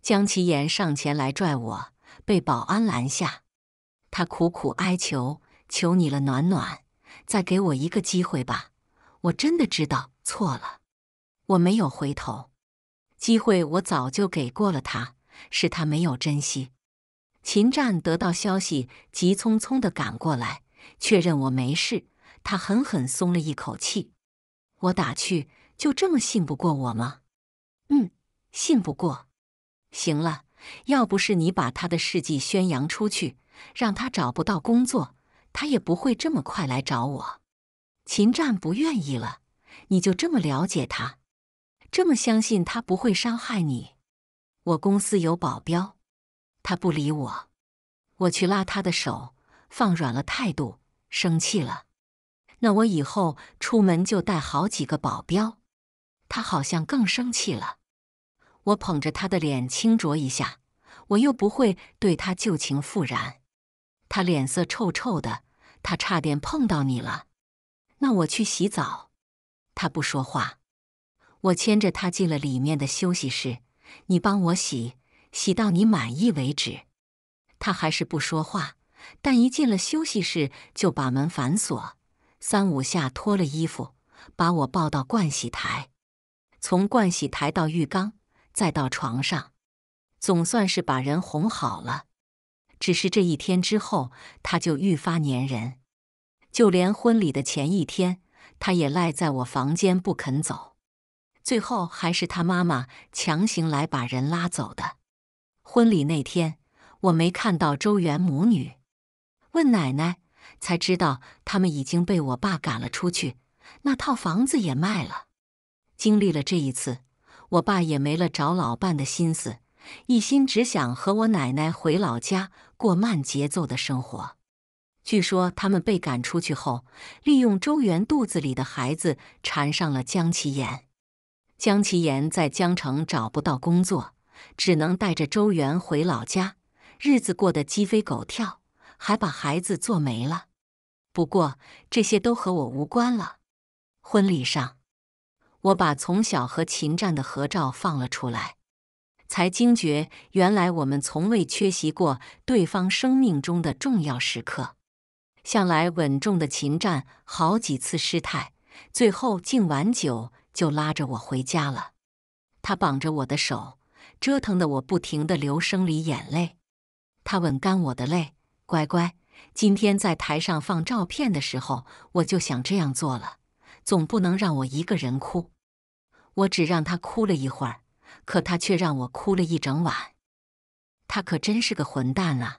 江其言上前来拽我，被保安拦下。他苦苦哀求：“求你了，暖暖，再给我一个机会吧！我真的知道错了。”我没有回头，机会我早就给过了他，是他没有珍惜。秦战得到消息，急匆匆地赶过来。确认我没事，他狠狠松了一口气。我打趣：“就这么信不过我吗？”“嗯，信不过。”“行了，要不是你把他的事迹宣扬出去，让他找不到工作，他也不会这么快来找我。”秦战不愿意了：“你就这么了解他，这么相信他不会伤害你？我公司有保镖。”他不理我，我去拉他的手。放软了态度，生气了。那我以后出门就带好几个保镖。他好像更生气了。我捧着他的脸轻啄一下，我又不会对他旧情复燃。他脸色臭臭的，他差点碰到你了。那我去洗澡。他不说话。我牵着他进了里面的休息室。你帮我洗，洗到你满意为止。他还是不说话。但一进了休息室，就把门反锁，三五下脱了衣服，把我抱到盥洗台，从盥洗台到浴缸，再到床上，总算是把人哄好了。只是这一天之后，他就愈发粘人，就连婚礼的前一天，他也赖在我房间不肯走。最后还是他妈妈强行来把人拉走的。婚礼那天，我没看到周元母女。问奶奶才知道，他们已经被我爸赶了出去，那套房子也卖了。经历了这一次，我爸也没了找老伴的心思，一心只想和我奶奶回老家过慢节奏的生活。据说他们被赶出去后，利用周元肚子里的孩子缠上了江其言。江其言在江城找不到工作，只能带着周元回老家，日子过得鸡飞狗跳。还把孩子做没了，不过这些都和我无关了。婚礼上，我把从小和秦战的合照放了出来，才惊觉原来我们从未缺席过对方生命中的重要时刻。向来稳重的秦战好几次失态，最后敬完酒就拉着我回家了。他绑着我的手，折腾的我不停的流生理眼泪，他吻干我的泪。乖乖，今天在台上放照片的时候，我就想这样做了，总不能让我一个人哭。我只让他哭了一会儿，可他却让我哭了一整晚。他可真是个混蛋啊！